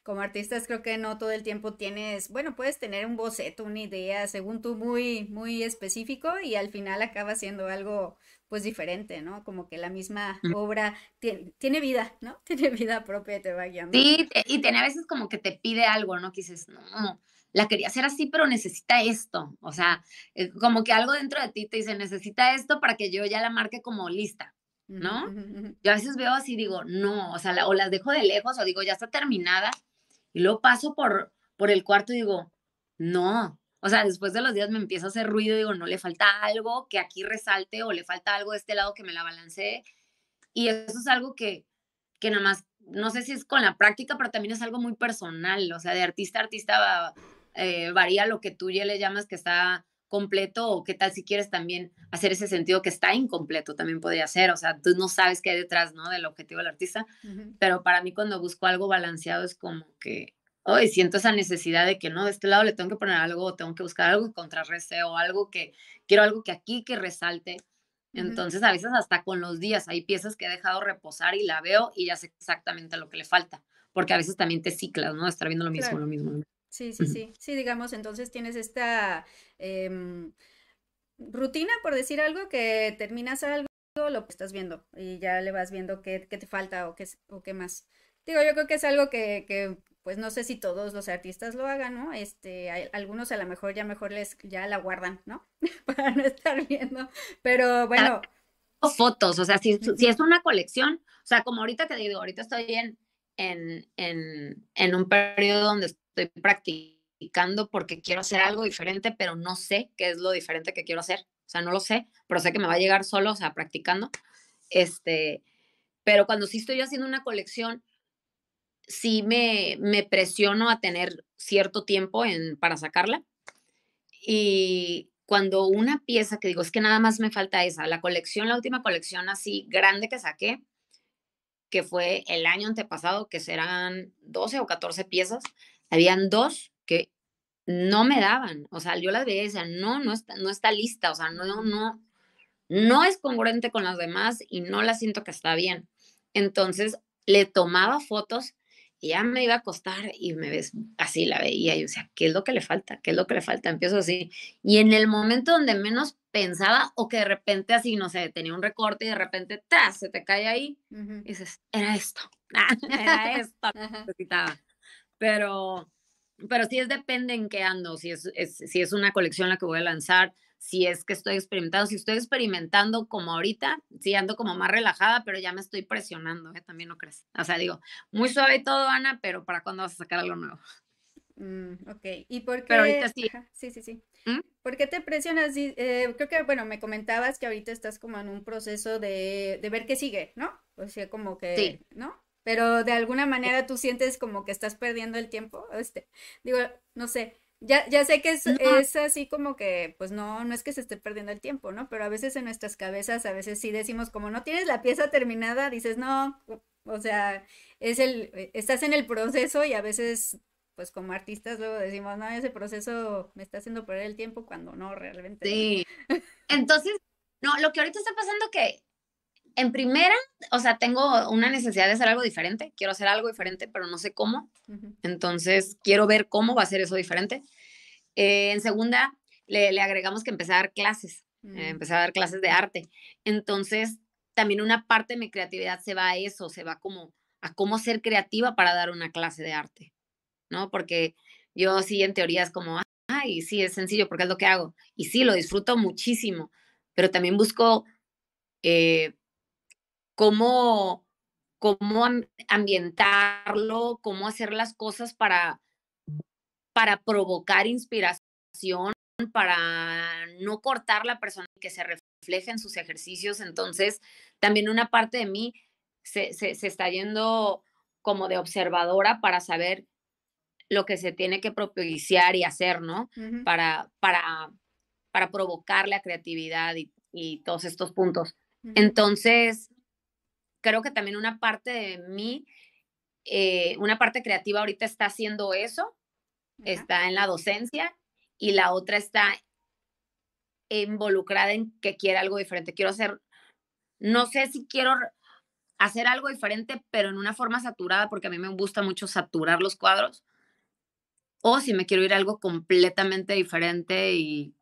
como artistas creo que no todo el tiempo tienes, bueno, puedes tener un boceto, una idea, según tú, muy, muy específico y al final acaba siendo algo pues diferente, ¿no? Como que la misma mm. obra tiene, vida, ¿no? Tiene vida propia y te va Sí, y tiene a veces como que te pide algo, ¿no? Que dices, no, la quería hacer así, pero necesita esto. O sea, eh, como que algo dentro de ti te dice, necesita esto para que yo ya la marque como lista, ¿no? Yo a veces veo así, digo, no, o sea, o las dejo de lejos o digo, ya está terminada. Y luego paso por, por el cuarto y digo, no. O sea, después de los días me empieza a hacer ruido, digo, no le falta algo que aquí resalte o le falta algo de este lado que me la balancee. Y eso es algo que, que nada más, no sé si es con la práctica, pero también es algo muy personal. O sea, de artista a artista va, eh, varía lo que tú ya le llamas que está completo o qué tal si quieres también hacer ese sentido que está incompleto, también podría ser, o sea, tú no sabes qué hay detrás, ¿no? Del objetivo del artista, pero para mí cuando busco algo balanceado es como que, hoy siento esa necesidad de que no, de este lado le tengo que poner algo, o tengo que buscar algo que contrarreste o algo que, quiero algo que aquí que resalte. Entonces, a veces hasta con los días hay piezas que he dejado reposar y la veo y ya sé exactamente lo que le falta, porque a veces también te ciclas, ¿no? Estar viendo lo mismo. Lo mismo. Sí, sí, sí. Sí, digamos, entonces tienes esta em, rutina, por decir algo, que terminas algo, lo estás viendo y ya le vas viendo qué, qué te falta o qué, o qué más. Digo, yo creo que es algo que, pues no sé si todos los artistas lo hagan, ¿no? Este, algunos a lo mejor ya mejor les, ya la guardan, ¿no? Para no estar viendo, pero bueno. O fotos, o sea, si, si es una colección, o sea, como ahorita te digo, ahorita estoy en, en, en, en un periodo donde estoy practicando porque quiero hacer algo diferente, pero no sé qué es lo diferente que quiero hacer. O sea, no lo sé, pero sé que me va a llegar solo, o sea, practicando. Este, pero cuando sí estoy haciendo una colección, sí me, me presiono a tener cierto tiempo en, para sacarla. Y cuando una pieza que digo, es que nada más me falta esa, la colección, la última colección así grande que saqué, que fue el año antepasado, que serán 12 o 14 piezas, habían dos que no me daban, o sea, yo las veía y decía, no, no está, no está lista, o sea, no, no, no es congruente con las demás y no la siento que está bien. Entonces le tomaba fotos y ya me iba a acostar y me ves así la veía y yo decía, ¿qué es lo que le falta? ¿Qué es lo que le falta? Empiezo así. Y en el momento donde menos pensaba o que de repente así, no sé, tenía un recorte y de repente, ¡tras! se te cae ahí y dices, era esto. era esto. Necesitaba pero, pero sí es depende en qué ando, si es, si es una colección la que voy a lanzar, si es que estoy experimentando, si estoy experimentando como ahorita, sí ando como más relajada, pero ya me estoy presionando, ¿eh? también no crees. O sea, digo, muy suave todo, Ana, pero ¿para cuándo vas a sacar algo nuevo? Mm, ok, ¿y por qué? Pero ahorita sí. sí, sí, sí. ¿Mm? ¿Por qué te presionas? Eh, creo que, bueno, me comentabas que ahorita estás como en un proceso de, de ver qué sigue, ¿no? O sea, como que, sí. ¿no? pero de alguna manera tú sientes como que estás perdiendo el tiempo. Este, digo, no sé, ya, ya sé que es, es, así como que, pues no, no es que se esté perdiendo el tiempo, ¿no? Pero a veces en nuestras cabezas, a veces sí decimos, como no tienes la pieza terminada, dices, no, o sea, es el, eh, estás en el proceso y a veces, pues como artistas luego decimos, no, ese proceso me está haciendo perder el tiempo cuando no, realmente. Sí. Entonces, no, lo que ahorita está pasando que en primera, o sea, tengo una necesidad de hacer algo diferente, quiero hacer algo diferente, pero no sé cómo. Entonces, quiero ver cómo va a ser eso diferente. Eh, en segunda, le, agregamos que empecé a dar clases, eh, mm. empecé a dar clases de arte. Entonces, también una parte de mi creatividad se va a eso, se va como a cómo ser creativa para dar una clase de arte, ¿no? Porque yo sí, en teoría es como, ay, sí, es sencillo porque es lo que hago. Y sí, lo disfruto muchísimo, pero también busco... Eh, cómo, cómo ambientarlo, cómo hacer las cosas para, para provocar inspiración, para no cortar la persona que se refleje en sus ejercicios. Entonces, también una parte de mí se, está yendo como de observadora para saber lo que se tiene que propiciar y hacer, ¿no? para, para, para provocar la creatividad y, todos estos puntos. Entonces, creo que también una parte de mí, eh, una parte creativa ahorita está haciendo eso, está en la docencia y la otra está involucrada en que quiere algo diferente. Quiero hacer, no sé si quiero hacer algo diferente, pero en una forma saturada, porque a mí me gusta mucho saturar los cuadros, o si me quiero ir a algo completamente diferente y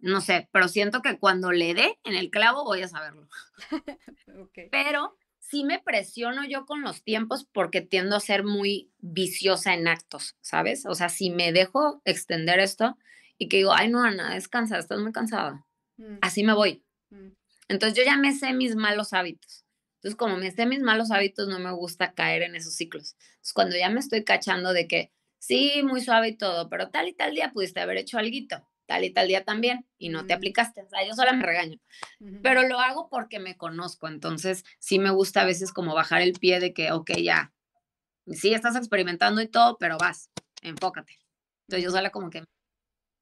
no sé, pero siento que cuando le dé en el clavo voy a saberlo. Pero sí me presiono yo con los tiempos porque tiendo a ser muy viciosa en actos, ¿sabes? O sea, si me dejo extender esto y que digo, ay, no, Ana, descansa, estás muy cansada, mm. así me voy. Mm. Entonces yo ya me sé mis malos hábitos. Entonces, como me sé mis malos hábitos, no me gusta caer en esos ciclos. Entonces, cuando ya me estoy cachando de que, sí, muy suave y todo, pero tal y tal día pudiste haber hecho algo tal y tal día también y no te aplicaste. O sea, yo sola me regaño, pero lo hago porque me conozco. Entonces, sí me gusta a veces como bajar el pie de que, ok, ya, sí estás experimentando y todo, pero vas, enfócate. Entonces, yo sola como que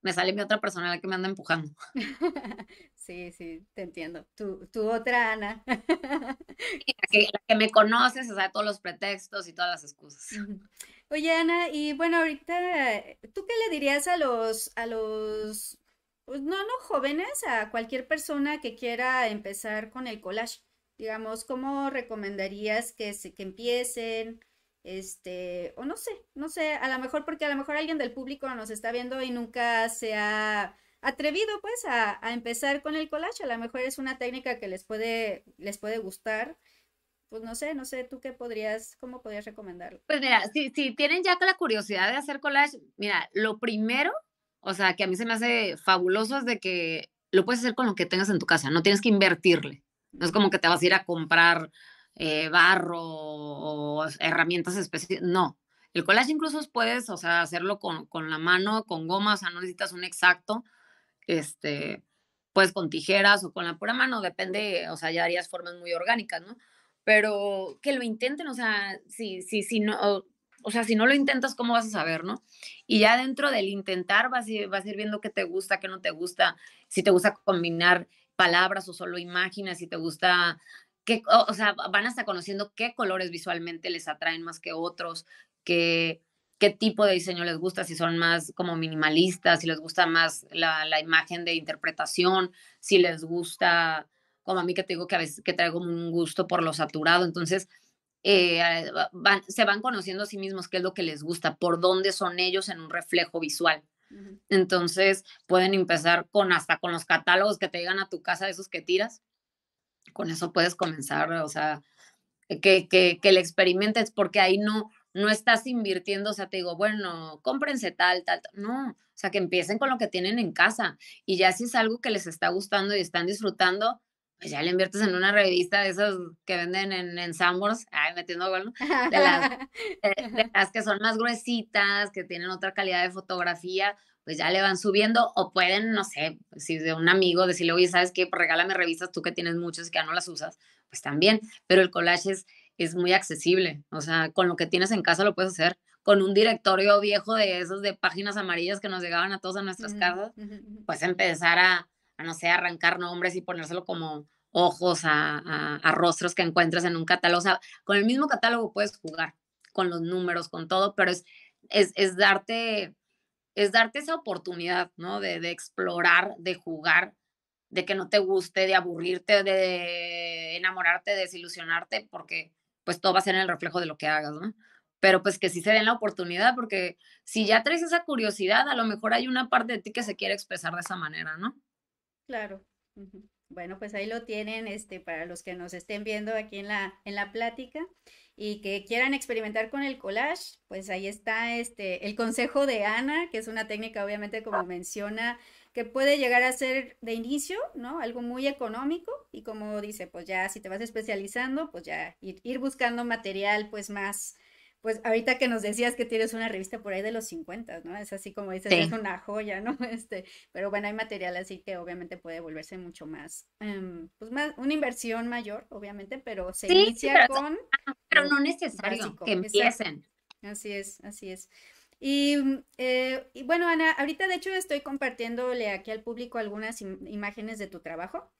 me sale mi otra persona la que me anda empujando. Sí, sí, te entiendo. Tu, otra Ana. la, que, me conoces, o sea, todos los pretextos y todas las excusas. Oye, Ana, y bueno, ahorita, eh, ¿tú qué le dirías a los, a los, pues, no, no jóvenes, a cualquier persona que quiera empezar con el collage? Digamos, ¿cómo recomendarías que, se, que empiecen? Este, o no sé, no sé, a lo mejor, porque a lo mejor alguien del público nos está viendo y nunca se ha atrevido pues a, a empezar con el collage, a lo mejor es una técnica que les puede, les puede gustar pues no sé, no sé, tú qué podrías, cómo podrías recomendarlo. Pues mira, si, tienen ya la curiosidad de hacer collage, mira, lo primero, o sea, que a mí se me hace fabuloso es de que lo puedes hacer con lo que tengas en tu casa, no tienes que invertirle. No es como que te vas a ir a comprar eh, barro o herramientas específicas, no. El collage incluso puedes, o sea, hacerlo con, la mano, con goma, o sea, no necesitas un exacto, este, pues con tijeras o con la pura mano, depende, o sea, ya harías formas muy orgánicas, ¿no? pero que lo intenten, o sea, si, si, si no, o, sea, si no lo intentas, ¿cómo vas a saber, no? Y ya dentro del intentar vas, a ir viendo qué te gusta, qué no te gusta, si te gusta combinar palabras o solo imágenes, si te gusta, o, sea, van hasta conociendo qué colores visualmente les atraen más que otros, qué, tipo de diseño les gusta, si son más como minimalistas, si les gusta más la imagen de interpretación, si les gusta como a mí que te digo que a veces que traigo un gusto por lo saturado, entonces eh, eh, se van conociendo a sí mismos qué es lo que les gusta, por dónde son ellos en un reflejo visual. Entonces pueden empezar con hasta con los catálogos que te llegan a tu casa, esos que tiras. Con eso puedes comenzar, o sea, que, que, que le experimentes porque ahí no, no estás invirtiendo, o sea, te digo, bueno, cómprense tal, tal, no, o sea, que empiecen con lo que tienen en casa y ya si es algo que les está gustando y están disfrutando, pues ya le inviertes en una revista de esas que venden en, en Sanborns, ay, metiendo gol, de, las, que son más gruesitas, que tienen otra calidad de fotografía, pues ya le van subiendo o pueden, no sé, si de un amigo decirle, oye, ¿sabes qué? Pues, regálame revistas, tú que tienes muchas que ya no las usas, pues también, pero el collage es, muy accesible, o sea, con lo que tienes en casa lo puedes hacer, con un directorio viejo de esos de páginas amarillas que nos llegaban a todos a nuestras casas, pues empezar a, a no sé, arrancar nombres y ponérselo como ojos a, rostros que encuentras en un catálogo. O sea, con el mismo catálogo puedes jugar con los números, con todo, pero es, es, es darte, es darte esa oportunidad, ¿no? De, de, explorar, de jugar, de que no te guste, de aburrirte, de enamorarte, de desilusionarte, porque pues todo va a ser en el reflejo de lo que hagas, ¿no? Pero pues que sí se den la oportunidad, porque si ya traes esa curiosidad, a lo mejor hay una parte de ti que se quiere expresar de esa manera, ¿no? Claro. Bueno, pues ahí lo tienen este, para los que nos estén viendo aquí en la, en la plática y que quieran experimentar con el collage, pues ahí está este, el consejo de Ana, que es una técnica obviamente como menciona, que puede llegar a ser de inicio, ¿no? Algo muy económico y como dice, pues ya si te vas especializando, pues ya ir buscando material pues más, pues ahorita que nos decías que tienes una revista por ahí de los 50, ¿no? Es así como dices, es una joya, ¿no? Este, pero bueno, hay material así que obviamente puede volverse mucho más, em, pues más, una inversión mayor, obviamente, pero se inicia pero, con... Pero no necesario que empiecen. Así es, así es. Mm, eh, y, bueno, Ana, ahorita de hecho estoy compartiéndole aquí al público algunas imágenes de tu trabajo.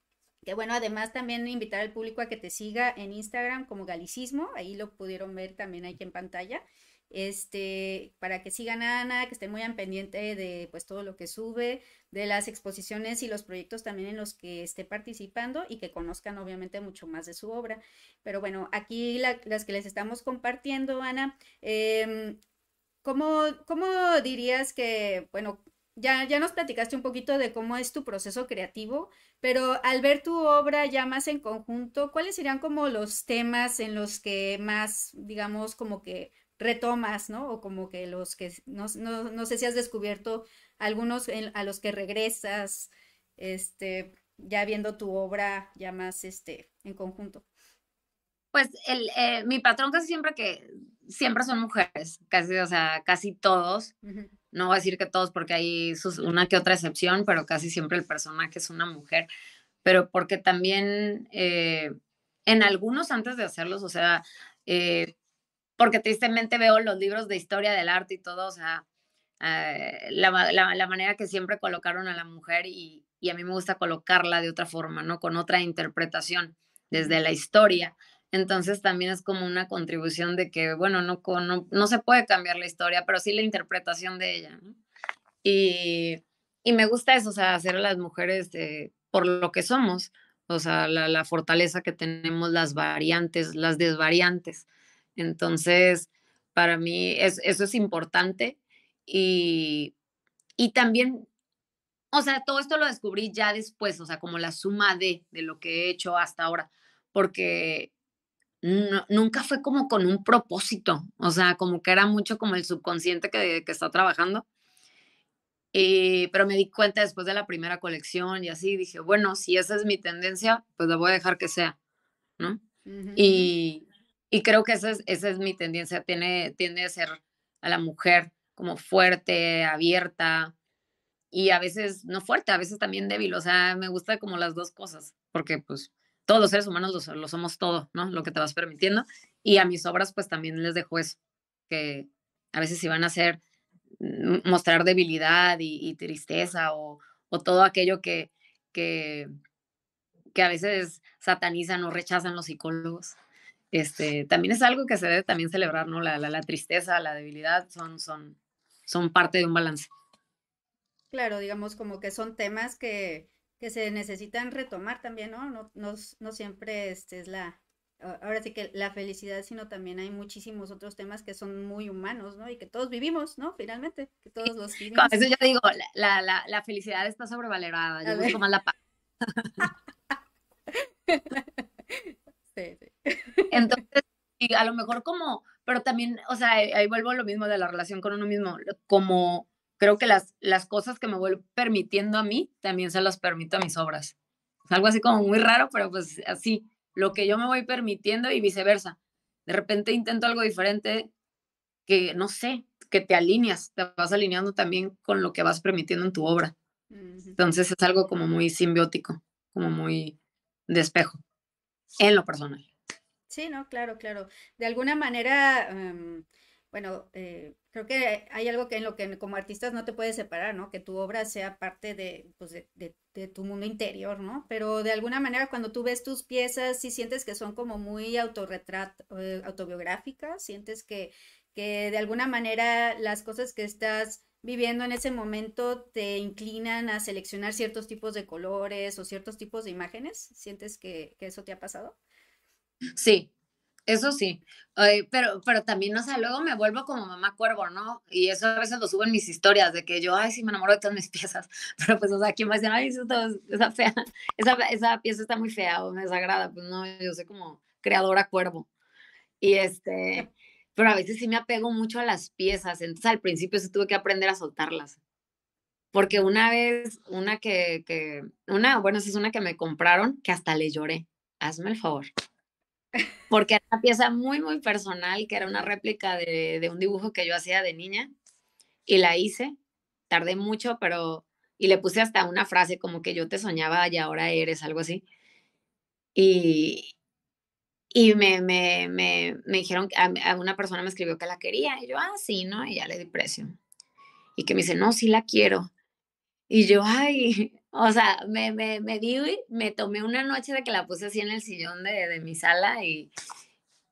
Que bueno, además también invitar al público a que te siga en Instagram como Galicismo, ahí lo pudieron ver también aquí en pantalla. Este, para que sigan a Ana, que estén muy en pendiente de pues todo lo que sube, de las exposiciones y los proyectos también en los que esté participando y que conozcan obviamente mucho más de su obra. Pero bueno, aquí las que les estamos compartiendo, Ana, em, ¿cómo, ¿cómo dirías que, bueno, ya, ya nos platicaste un poquito de cómo es tu proceso creativo, pero al ver tu obra ya más en conjunto, ¿cuáles serían como los temas en los que más, digamos, como que retomas, ¿no? O como que los que, no, sé si has descubierto algunos a los que regresas, este, ya viendo tu obra ya más, este, en conjunto. Pues el, eh, mi patrón casi siempre que, siempre son mujeres, casi, o sea, casi todos no voy a decir que todos porque hay una que otra excepción, pero casi siempre el personaje es una mujer, pero porque también eh, en algunos antes de hacerlos, o sea, eh, porque tristemente veo los libros de historia del arte y todo, o sea, eh, la, manera que siempre colocaron a la mujer y, y, a mí me gusta colocarla de otra forma, ¿no? Con otra interpretación desde la historia entonces también es como una contribución de que, bueno, no, no, se puede cambiar la historia, pero sí la interpretación de ella. Y, me gusta eso, o sea, hacer a las mujeres por lo que somos, o sea, la, fortaleza que tenemos, las variantes, las desvariantes. Entonces, para mí eso es importante y, también o sea, todo esto lo descubrí ya después, o sea, como la suma de, de lo que he hecho hasta ahora, porque nunca fue como con un propósito, o sea, como que era mucho como el subconsciente que, que está trabajando. Eh, pero me di cuenta después de la primera colección y así dije, bueno, si esa es mi tendencia, pues la voy a dejar que sea, ¿no? y, creo que esa es, esa es mi tendencia, tiene, tiende a ser a la mujer como fuerte, abierta y a veces no fuerte, a veces también débil, o sea, me gusta como las dos cosas, porque pues todos los seres humanos lo, somos todo, ¿no? Lo que te vas permitiendo. Y a mis obras, pues también les dejo eso, que a veces van a ser, mm, mostrar debilidad y, tristeza o, todo aquello que, que, que a veces satanizan o rechazan los psicólogos. Este, también es algo que se debe también celebrar, ¿no? La, la, tristeza, la debilidad son, son, son parte de un balance. Claro, digamos como que son temas que, que se necesitan retomar también, ¿no? No, siempre este es la, ahora sí que la felicidad, sino también hay muchísimos otros temas que son muy humanos, ¿no? Y que todos vivimos, ¿no? Finalmente, que todos los vivimos. eso yo digo, la, la, la felicidad está sobrevalorada, yo busco más la paz. sí, sí. Entonces, y a lo mejor como, pero también, o sea, ahí vuelvo a lo mismo de la relación con uno mismo, como creo que las, las cosas que me voy permitiendo a mí, también se las permito a mis obras. Es algo así como muy raro, pero pues así, lo que yo me voy permitiendo y viceversa. De repente intento algo diferente que, no sé, que te alineas, te vas alineando también con lo que vas permitiendo en tu obra. Entonces es algo como muy simbiótico, como muy de espejo, en lo personal. Sí, no, claro, claro. De alguna manera... Em, bueno, eh, creo que hay algo que en lo que como artistas no te puedes separar, ¿no? Que tu obra sea parte de, pues de, tu mundo interior, ¿no? Pero de alguna manera cuando tú ves tus piezas, si sientes que son como muy eh, autobiográficas, sientes que, de alguna manera las cosas que estás viviendo en ese momento te inclinan a seleccionar ciertos tipos de colores o ciertos tipos de imágenes, ¿sientes que, que eso te ha pasado? Sí, eso sí, pero, pero también, o sea, luego me vuelvo como mamá cuervo, ¿no? Y eso a veces lo subo en mis historias, de que yo, ay, sí, me enamoro de todas mis piezas, pero pues, o sea, ¿quién va a decir, ay, eso esa, fea, esa, esa pieza está muy fea o me desagrada? Pues no, yo soy como creadora cuervo. Y este, pero a veces sí me apego mucho a las piezas, entonces al principio sí tuve que aprender a soltarlas. Porque una vez, una que, que una, bueno, esa es una que me compraron, que hasta le lloré. Hazme el favor porque era una pieza muy, muy personal, que era una réplica de, un dibujo que yo hacía de niña, y la hice, tardé mucho, pero, y le puse hasta una frase como que yo te soñaba y ahora eres, algo así. Y, y me, me, me, dijeron, a, una persona me escribió que la quería, y yo, ah, sí, ¿no? Y ya le di precio. Y que me dice, no, sí la quiero. Y yo, ay, o sea, me, me, me di, me tomé una noche de que la puse así en el sillón de, mi sala y,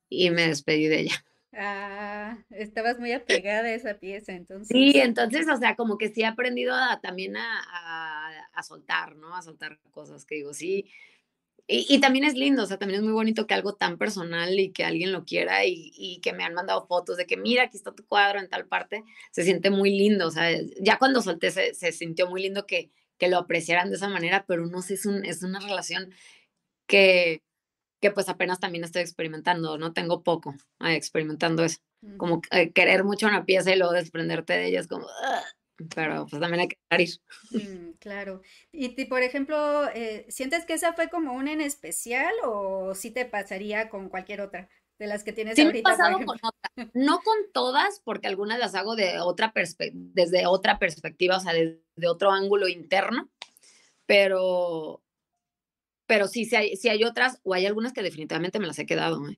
y me despedí de ella. Ah, estabas muy eh, apegada a esa pieza, entonces. Sí, entonces, o sea, como que sí he aprendido también a, soltar, ¿no? A soltar cosas que digo, sí. Y, también es lindo, o sea, también es muy bonito que algo tan personal y que alguien lo quiera y, que me han mandado fotos de que, mira, aquí está tu cuadro en tal parte, se siente muy lindo, o sea, ya cuando solté se, se sintió muy lindo que, que lo apreciaran de esa manera, pero no sé, es, es una relación que, que pues apenas también estoy experimentando, no tengo poco experimentando eso. Como eh, querer mucho una pieza y luego desprenderte de ella es como... Ah", pero pues también hay que mm, claro. Y, ti por ejemplo, eh, ¿sientes que esa fue como una en especial o si te pasaría con cualquier otra? de las que tienes sí he pasado con No con todas, porque algunas las hago de otra desde otra perspectiva, o sea, desde otro ángulo interno, pero, pero sí, sí hay, hay otras, o hay algunas que definitivamente me las he quedado. ¿eh?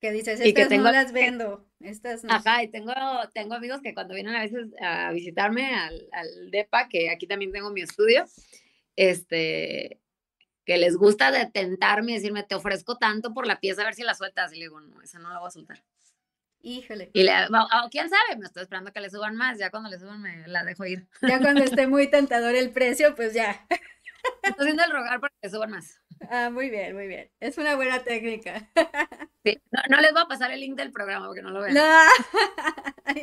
Que dices, estas y que tengo, no las vendo, estas Ajá, y tengo, tengo amigos que cuando vienen a veces a visitarme al, al DEPA, que aquí también tengo mi estudio, este, que les gusta detentarme tentarme y decirme, te ofrezco tanto por la pieza, a ver si la sueltas. Y le digo, no, esa no la voy a soltar. Híjole. Y quién sabe, me estoy esperando que le suban más, ya cuando le suban me la dejo ir. Ya cuando esté muy tentador el precio, pues ya. Estoy haciendo el rogar para que suban más. Ah, muy bien, muy bien. Es una buena técnica. No, no, les voy a pasar el link del programa porque no lo vean. A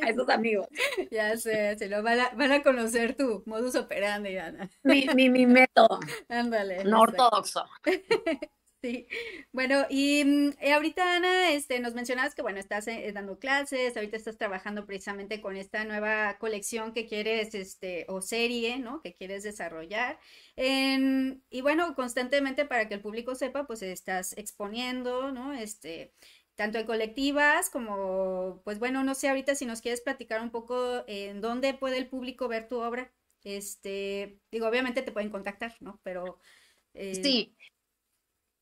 esos amigos. Ya sé, se lo van a, van a conocer tú, modus operandi, Ana. Mi, mi, mi método. Ándale. No ortodoxo. Sí. Bueno, y mm, eh, ahorita, Ana, este, nos mencionabas que, bueno, estás eh, dando clases, ahorita estás trabajando precisamente con esta nueva colección que quieres, este, o serie, ¿no? Que quieres desarrollar. Em, y bueno, constantemente para que el público sepa, pues estás exponiendo, ¿no? Este, tanto en colectivas como, pues bueno, no sé ahorita si nos quieres platicar un poco en dónde puede el público ver tu obra. Este, digo, obviamente te pueden contactar, ¿no? Pero... Eh, sí,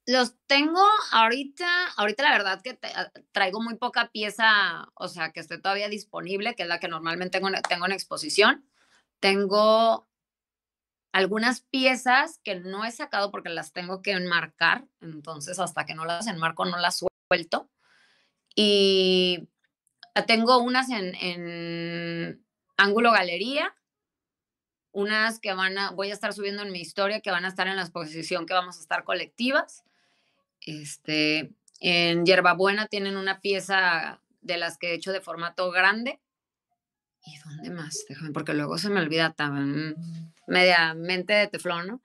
los tengo ahorita, ahorita la verdad que ah, traigo muy poca pieza, o sea, que esté todavía disponible, que es la que normalmente tengo, tengo en exposición. Tengo algunas piezas que no he sacado porque las tengo que enmarcar, entonces hasta que no las enmarco no las suelto. Y tengo unas en, en ángulo galería, unas que van a, voy a estar subiendo en mi historia, que van a estar en la exposición que vamos a estar colectivas. Este, en Yerbabuena tienen una pieza de las que he hecho de formato grande. ¿Y dónde más? Déjame, porque luego se me olvida también Mediamente de teflón, ¿no?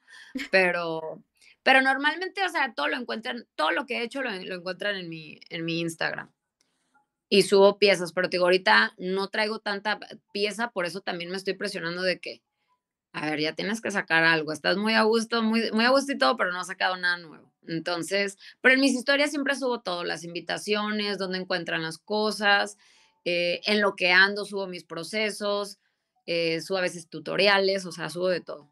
Pero, pero normalmente, o sea, todo lo encuentran, todo lo que he hecho lo, encuentran en mi, en mi Instagram y subo piezas, pero digo, ahorita no traigo tanta pieza, por eso también me estoy presionando de que a ver, ya tienes que sacar algo, estás muy a gusto, muy, muy a gusto y todo, pero no has sacado nada nuevo. Entonces, pero en mis historias siempre subo todo, las invitaciones, dónde encuentran las cosas, eh, en lo que ando subo mis procesos, eh, subo a veces tutoriales, o sea, subo de todo.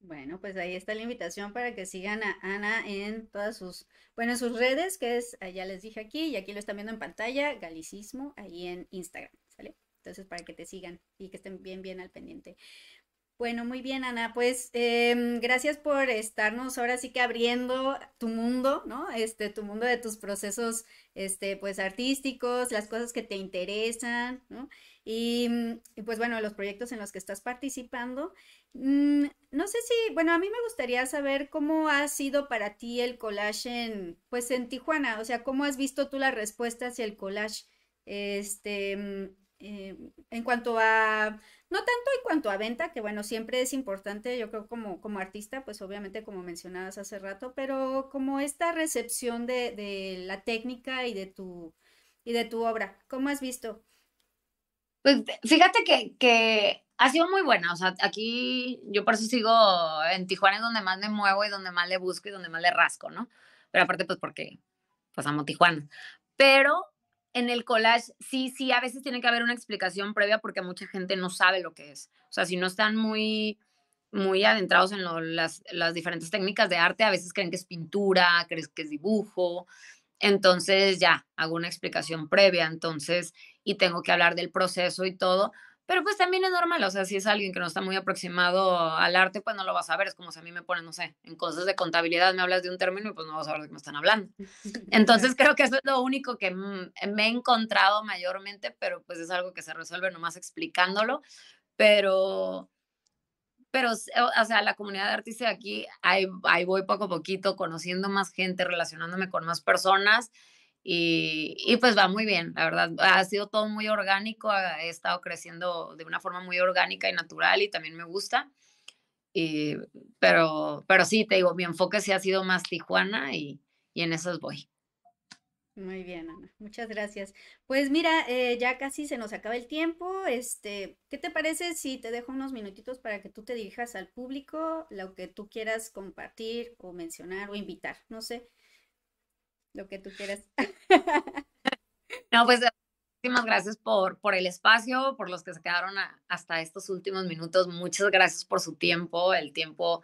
Bueno, pues ahí está la invitación para que sigan a Ana en todas sus, bueno, sus redes, que es, ah, ya les dije aquí, y aquí lo están viendo en pantalla, Galicismo, ahí en Instagram, ¿sale? Entonces, para que te sigan y que estén bien, bien al pendiente. Bueno, muy bien, Ana. Pues em, gracias por estarnos ahora sí que abriendo tu mundo, ¿no? Este, tu mundo de tus procesos, este, pues artísticos, las cosas que te interesan, ¿no? Y, mm, pues bueno, los proyectos en los que estás participando. Mm, no sé si, bueno, a mí me gustaría saber cómo ha sido para ti el collage en, pues en Tijuana, o sea, cómo has visto tú las respuestas hacia el collage, este, mm, eh, en cuanto a no tanto en cuanto a venta, que bueno, siempre es importante, yo creo como, como artista, pues obviamente como mencionabas hace rato, pero como esta recepción de, la técnica y de, tu, y de tu obra, ¿cómo has visto? Pues fíjate que, que ha sido muy buena, o sea, aquí yo por eso sigo en Tijuana, es donde más me muevo y donde más le busco y donde más le rasco, ¿no? Pero aparte pues porque pues amo Tijuana, pero en el collage, sí, sí, a veces tiene que haber una explicación previa porque mucha gente no sabe lo que es. O sea, si no están muy, muy adentrados en las, las, diferentes técnicas de arte, a veces creen que es pintura, creen que es dibujo. Entonces ya, hago una explicación previa, entonces, y tengo que hablar del proceso y todo, pero pues también es normal, o sea, si es alguien que no está muy aproximado al arte, pues no lo vas a ver. Es como si a mí me ponen, no sé, en cosas de contabilidad me hablas de un término y pues no vas a ver de qué me están hablando. Entonces creo que eso es lo único que mm, me he encontrado mayormente, pero pues es algo que se resuelve nomás explicándolo. Pero, pero, o sea, la comunidad de artistas de aquí, ahí, ahí voy poco a poquito, conociendo más gente, relacionándome con más personas y, pues va muy bien, la verdad. Ha sido todo muy orgánico, he estado creciendo de una forma muy orgánica y natural y también me gusta. pero, pero sí, te digo, mi enfoque sí ha sido más Tijuana y, y en esas voy. Muy bien, Ana. Muchas gracias. Pues mira, eh, ya casi se nos acaba el tiempo. Este, ¿qué te parece si te dejo unos minutitos para que tú te dirijas al público, lo que tú quieras compartir o mencionar o invitar? No sé, lo que tú quieras. No, pues muchísimas gracias por, por el espacio, por los que se quedaron hasta estos últimos minutos. Muchas gracias por su tiempo. El tiempo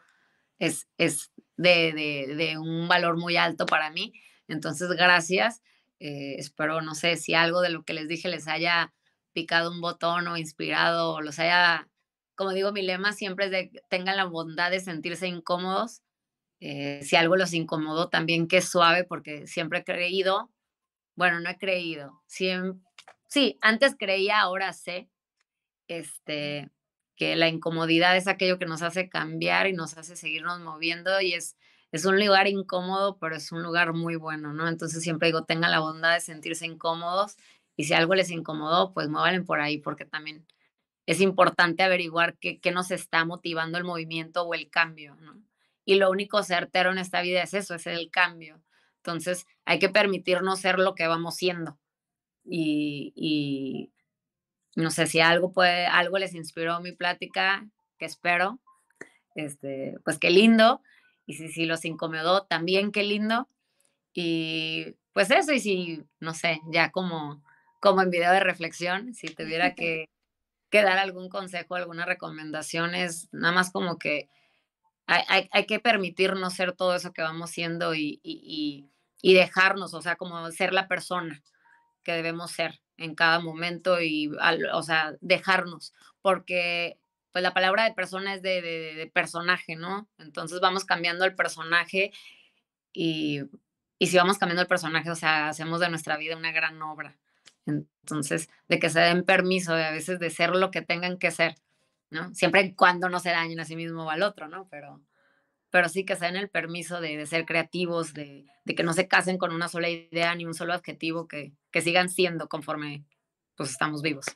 es, es de, un valor muy alto para mí. Entonces, gracias. Eh, espero, no sé, si algo de lo que les dije les haya picado un botón o inspirado o los haya, como digo, mi lema siempre es de tengan la bondad de sentirse incómodos eh, si algo los incomodó, también que es suave, porque siempre he creído, bueno, no he creído, sí, antes creía, ahora sé, este, que la incomodidad es aquello que nos hace cambiar y nos hace seguirnos moviendo y es, es un lugar incómodo, pero es un lugar muy bueno, ¿no? Entonces siempre digo, tengan la bondad de sentirse incómodos y si algo les incomodó, pues muévanle por ahí porque también es importante averiguar qué, qué nos está motivando el movimiento o el cambio, ¿no? y lo único certero en esta vida es eso, es el cambio. Entonces hay que permitirnos ser lo que vamos siendo. Y, no sé si algo, puede, algo les inspiró mi plática, que espero. Este, pues qué lindo. Y si, si los incomodó, también qué lindo. Y pues eso, y si, no sé, ya como, como en video de reflexión, si tuviera que, que dar algún consejo, alguna recomendación, es nada más como que hay, que permitirnos ser todo eso que vamos siendo y, dejarnos, o sea, como ser la persona que debemos ser en cada momento y, o sea, dejarnos, porque pues la palabra de persona es de, de personaje, ¿no? Entonces vamos cambiando el personaje y, si vamos cambiando el personaje, o sea, hacemos de nuestra vida una gran obra. Entonces, de que se den permiso de a veces de ser lo que tengan que ser ¿no? Siempre y cuando no se dañen a sí mismo o al otro, ¿no? Pero, pero sí que se den el permiso de, ser creativos, de, que no se casen con una sola idea ni un solo adjetivo, que, sigan siendo conforme pues estamos vivos.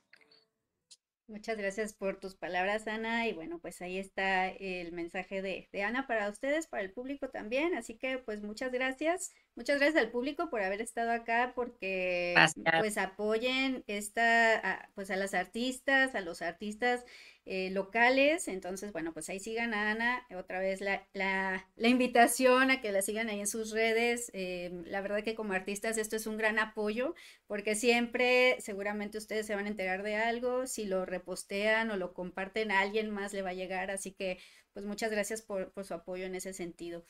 Muchas gracias por tus palabras, Ana. Y bueno, pues ahí está el mensaje de, Ana para ustedes, para el público también. Así que pues muchas gracias. Muchas gracias al público por haber estado acá, porque pues apoyen esta, pues a las artistas, a los artistas eh, locales. Entonces, bueno, pues ahí sigan a Ana. Otra vez la, la, la invitación a que la sigan ahí en sus redes. Eh, la verdad que como artistas esto es un gran apoyo porque siempre seguramente ustedes se van a enterar de algo. Si lo repostean o lo comparten a alguien más le va a llegar. Así que, pues muchas gracias por, por su apoyo en ese sentido.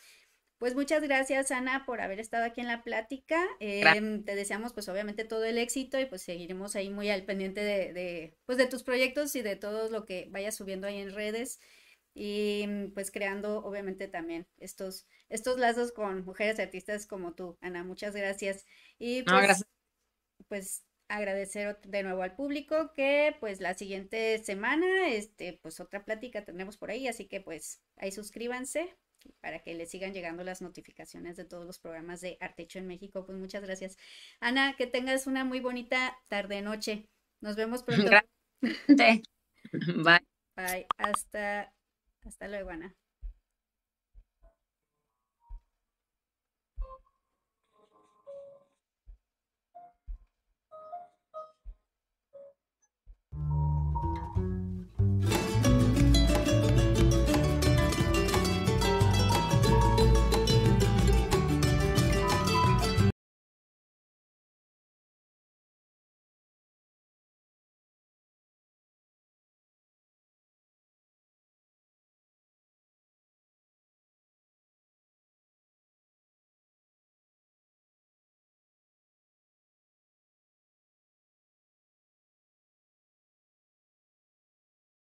Pues muchas gracias, Ana, por haber estado aquí en la plática. Em, te deseamos, pues, obviamente todo el éxito y pues seguiremos ahí muy al pendiente de, pues, de tus proyectos y de todo lo que vayas subiendo ahí en redes y mm, pues creando, obviamente, también estos, estos lazos con mujeres artistas como tú, Ana. Muchas gracias. Y pues, pues, agradecer de nuevo al público que pues la siguiente semana, este, pues otra plática tendremos por ahí, así que pues ahí suscríbanse para que le sigan llegando las notificaciones de todos los programas de Artecho en México. Pues muchas gracias. Ana, que tengas una muy bonita tarde-noche. Nos vemos pronto. Gracias. Bye. Bye. Hasta, hasta luego, Ana.